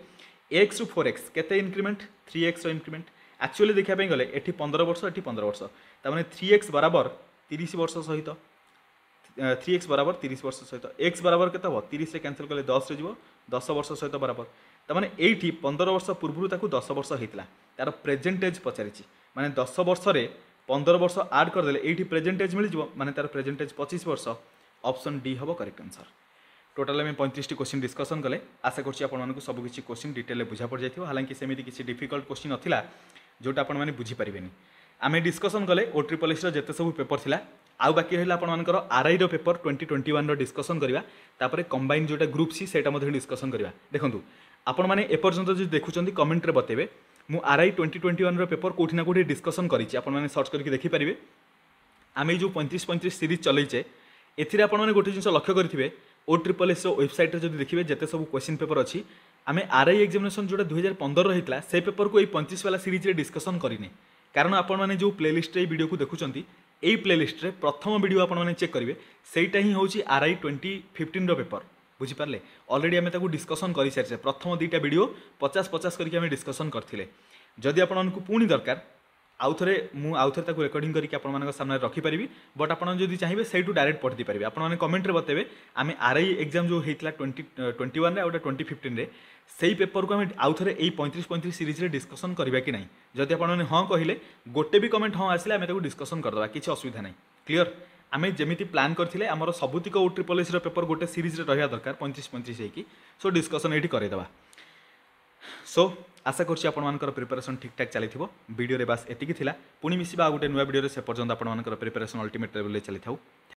Speaker 1: ଏକ୍ସରୁ ଫୋର୍ ଏକ୍ସ କେତେ ଇନକ୍ରିମେଣ୍ଟ ଥ୍ରୀ ଏକ୍ସର ଇନକ୍ରିମେଣ୍ଟ ଆକ୍ଚୁଆଲି ଦେଖିବା ପାଇଁ ଗଲେ ଏଠି ପନ୍ଦର ବର୍ଷ ଏଠି ପନ୍ଦର ବର୍ଷ ତା'ମାନେ ଥ୍ରୀ ଏକ୍ସ ବରାବର ତିରିଶ ବର୍ଷ ସହିତ থ্রি এক্স বরাবর তিরিশ বর্ষ সহিত এক্স বরাবর কেতে হব তিরিশে ক্যানসেল কলে দশরে যাব দশ বর্ষ সহিত বরাবর তার মানে এইটি পনেরো বর্ষ পূর্ব তাকে দশ বর্ষ হয়েছিল তার প্রেজেন্ট এজ পচারিছি মানে দশ বর্ষরে পনেরো বর্ষ আড করেদেলে এইটি প্রেজেন্ট এজ মিলিযোগ মানে তার প্রেজেন্ট এজ পঁচিশ বর্ষ অপশন ডি হব করেক্ট আনসর টোটাল আমি পঁয়ত্রিশটি কোশ্চিন ডিসকসন কলে আশা করছি আপনার সবু কিছু কোশ্চিন ডিটেলে বুঝা পড়ে যাই হালাকি সেমি কিছু ডিফিকল্ট কোশ্চিন নথিলা যেটা আপনার বুঝিপারে আমি ডিসকসন কলে ও ট্রিপল এসর যেতে সব পেপর লা আউ বাকি রহিলা আপনার আরআইর পেপর টোয়েন্টি টোয়েন্টি ওয়ানর ডিসকসন করা তাপরে কম্বাইন যেটা গ্রুপ সি সেটা মধ্যে ডিসকসন করা দেখুন আপনার এপর্যন্ত যদি দেখুম কমেন্টরে বতেবে মু আরআই টোয়েন্টি টোয়েন্টি ওয়ানর পেপর কোটি না কোটি ডিসকসন করেছি আপনার সর্চ করি দেখিপারে আমি যে পঁয়ত্রিশ পঁয়ত্রিশ সিরিজ চলাইছে এতে আপনার গোটে জিনিস লক্ষ্য করে ଓ ଟ୍ରିପଲ୍ ଏସ୍ର ୱେବସାଇଟ୍ରେ ଯଦି ଦେଖିବେ ଯେତେ ସବୁ କ୍ୱେଶ୍ଚିନ୍ ପେପର୍ ଅଛି ଆମେ ଆର୍ ଆଇ ଏକ୍ଜାମିନେସନ୍ ଯେଉଁଟା ଦୁଇ ହଜାର ପନ୍ଦରର ହେଇଥିଲା ସେ ପେପରକୁ ଏଇ ପଚିଶ ବାଲା ସିରିଜ୍ରେ ଡିସ୍କସନ୍ କରିନି କାରଣ ଆପଣମାନେ ଯେଉଁ ପ୍ଲେଲିଷ୍ଟରେ ଏଇ ଭିଡ଼ିଓକୁ ଦେଖୁଛନ୍ତି ଏଇ ପ୍ଲେଲିଷ୍ଟରେ ପ୍ରଥମ ଭିଡ଼ିଓ ଆପଣମାନେ ଚେକ୍ କରିବେ ସେଇଟା ହିଁ ହେଉଛି ଆର୍ ଆଇ ଟ୍ୱେଣ୍ଟି ଫିଫ୍ଟିନ୍ର ପେପର୍ ବୁଝିପାରିଲେ ଅଲରେଡ଼ି ଆମେ ତାକୁ ଡିସ୍କସନ୍ କରିସାରିଛେ ପ୍ରଥମ ଦୁଇଟା ଭିଡ଼ିଓ ପଚାଶ ପଚାଶ କରିକି ଆମେ ଡିସ୍କସନ୍ କରିଥିଲେ ଯଦି ଆପଣମାନଙ୍କୁ ପୁଣି ଦରକାର আউথরে মু আউথরে তাকে রেকর্ডিং করিকি আপনার সামনে রখিপারি বট আপনার যদি চাইবে সেইটু ডাইরেক্ট পড়ি পারে আপনার কমেন্টরে বতেবে আমি আরআই এক্সাম যে হয়েছিল টোয়েন্টি টোয়েন্টি ওয়ানে আউটা টোয়েন্টি ফিফটিনে সেই পেপরক আমি আউথরে এই পঁয়ত্রিশ পঁয়ত্রিশ সিরিজরে ডিসকসন করা কি না যদি আপনার হ্যাঁ কহিলে গোটে বি কমেন্ট হ্যাঁ আসলে আমি তাকে ডিসকসন করদেবা কিছু অসুবিধা নাই ক্লিয়র আমি যেমিতি প্ল্যান করে আমার সবুতিক ও ট্রিপল এসর পেপর গোটে সিরিজরে রহা দরকার পঁয়ত্রিশ পঁয়ত্রিশ হয়েকি সো ডিসকসন এইটি করাইদেবা সো আশা করছি আপনার প্রিপারেসন ঠিকঠাক চাল ভিডিওরে বাস এতিকি লা পুঁ মিশা আউ গোটে নয় ভিডিওরে সে পর্যন্ত আপনার প্রিপারেসন অল্টিমেট লেভেলে চাল থাকে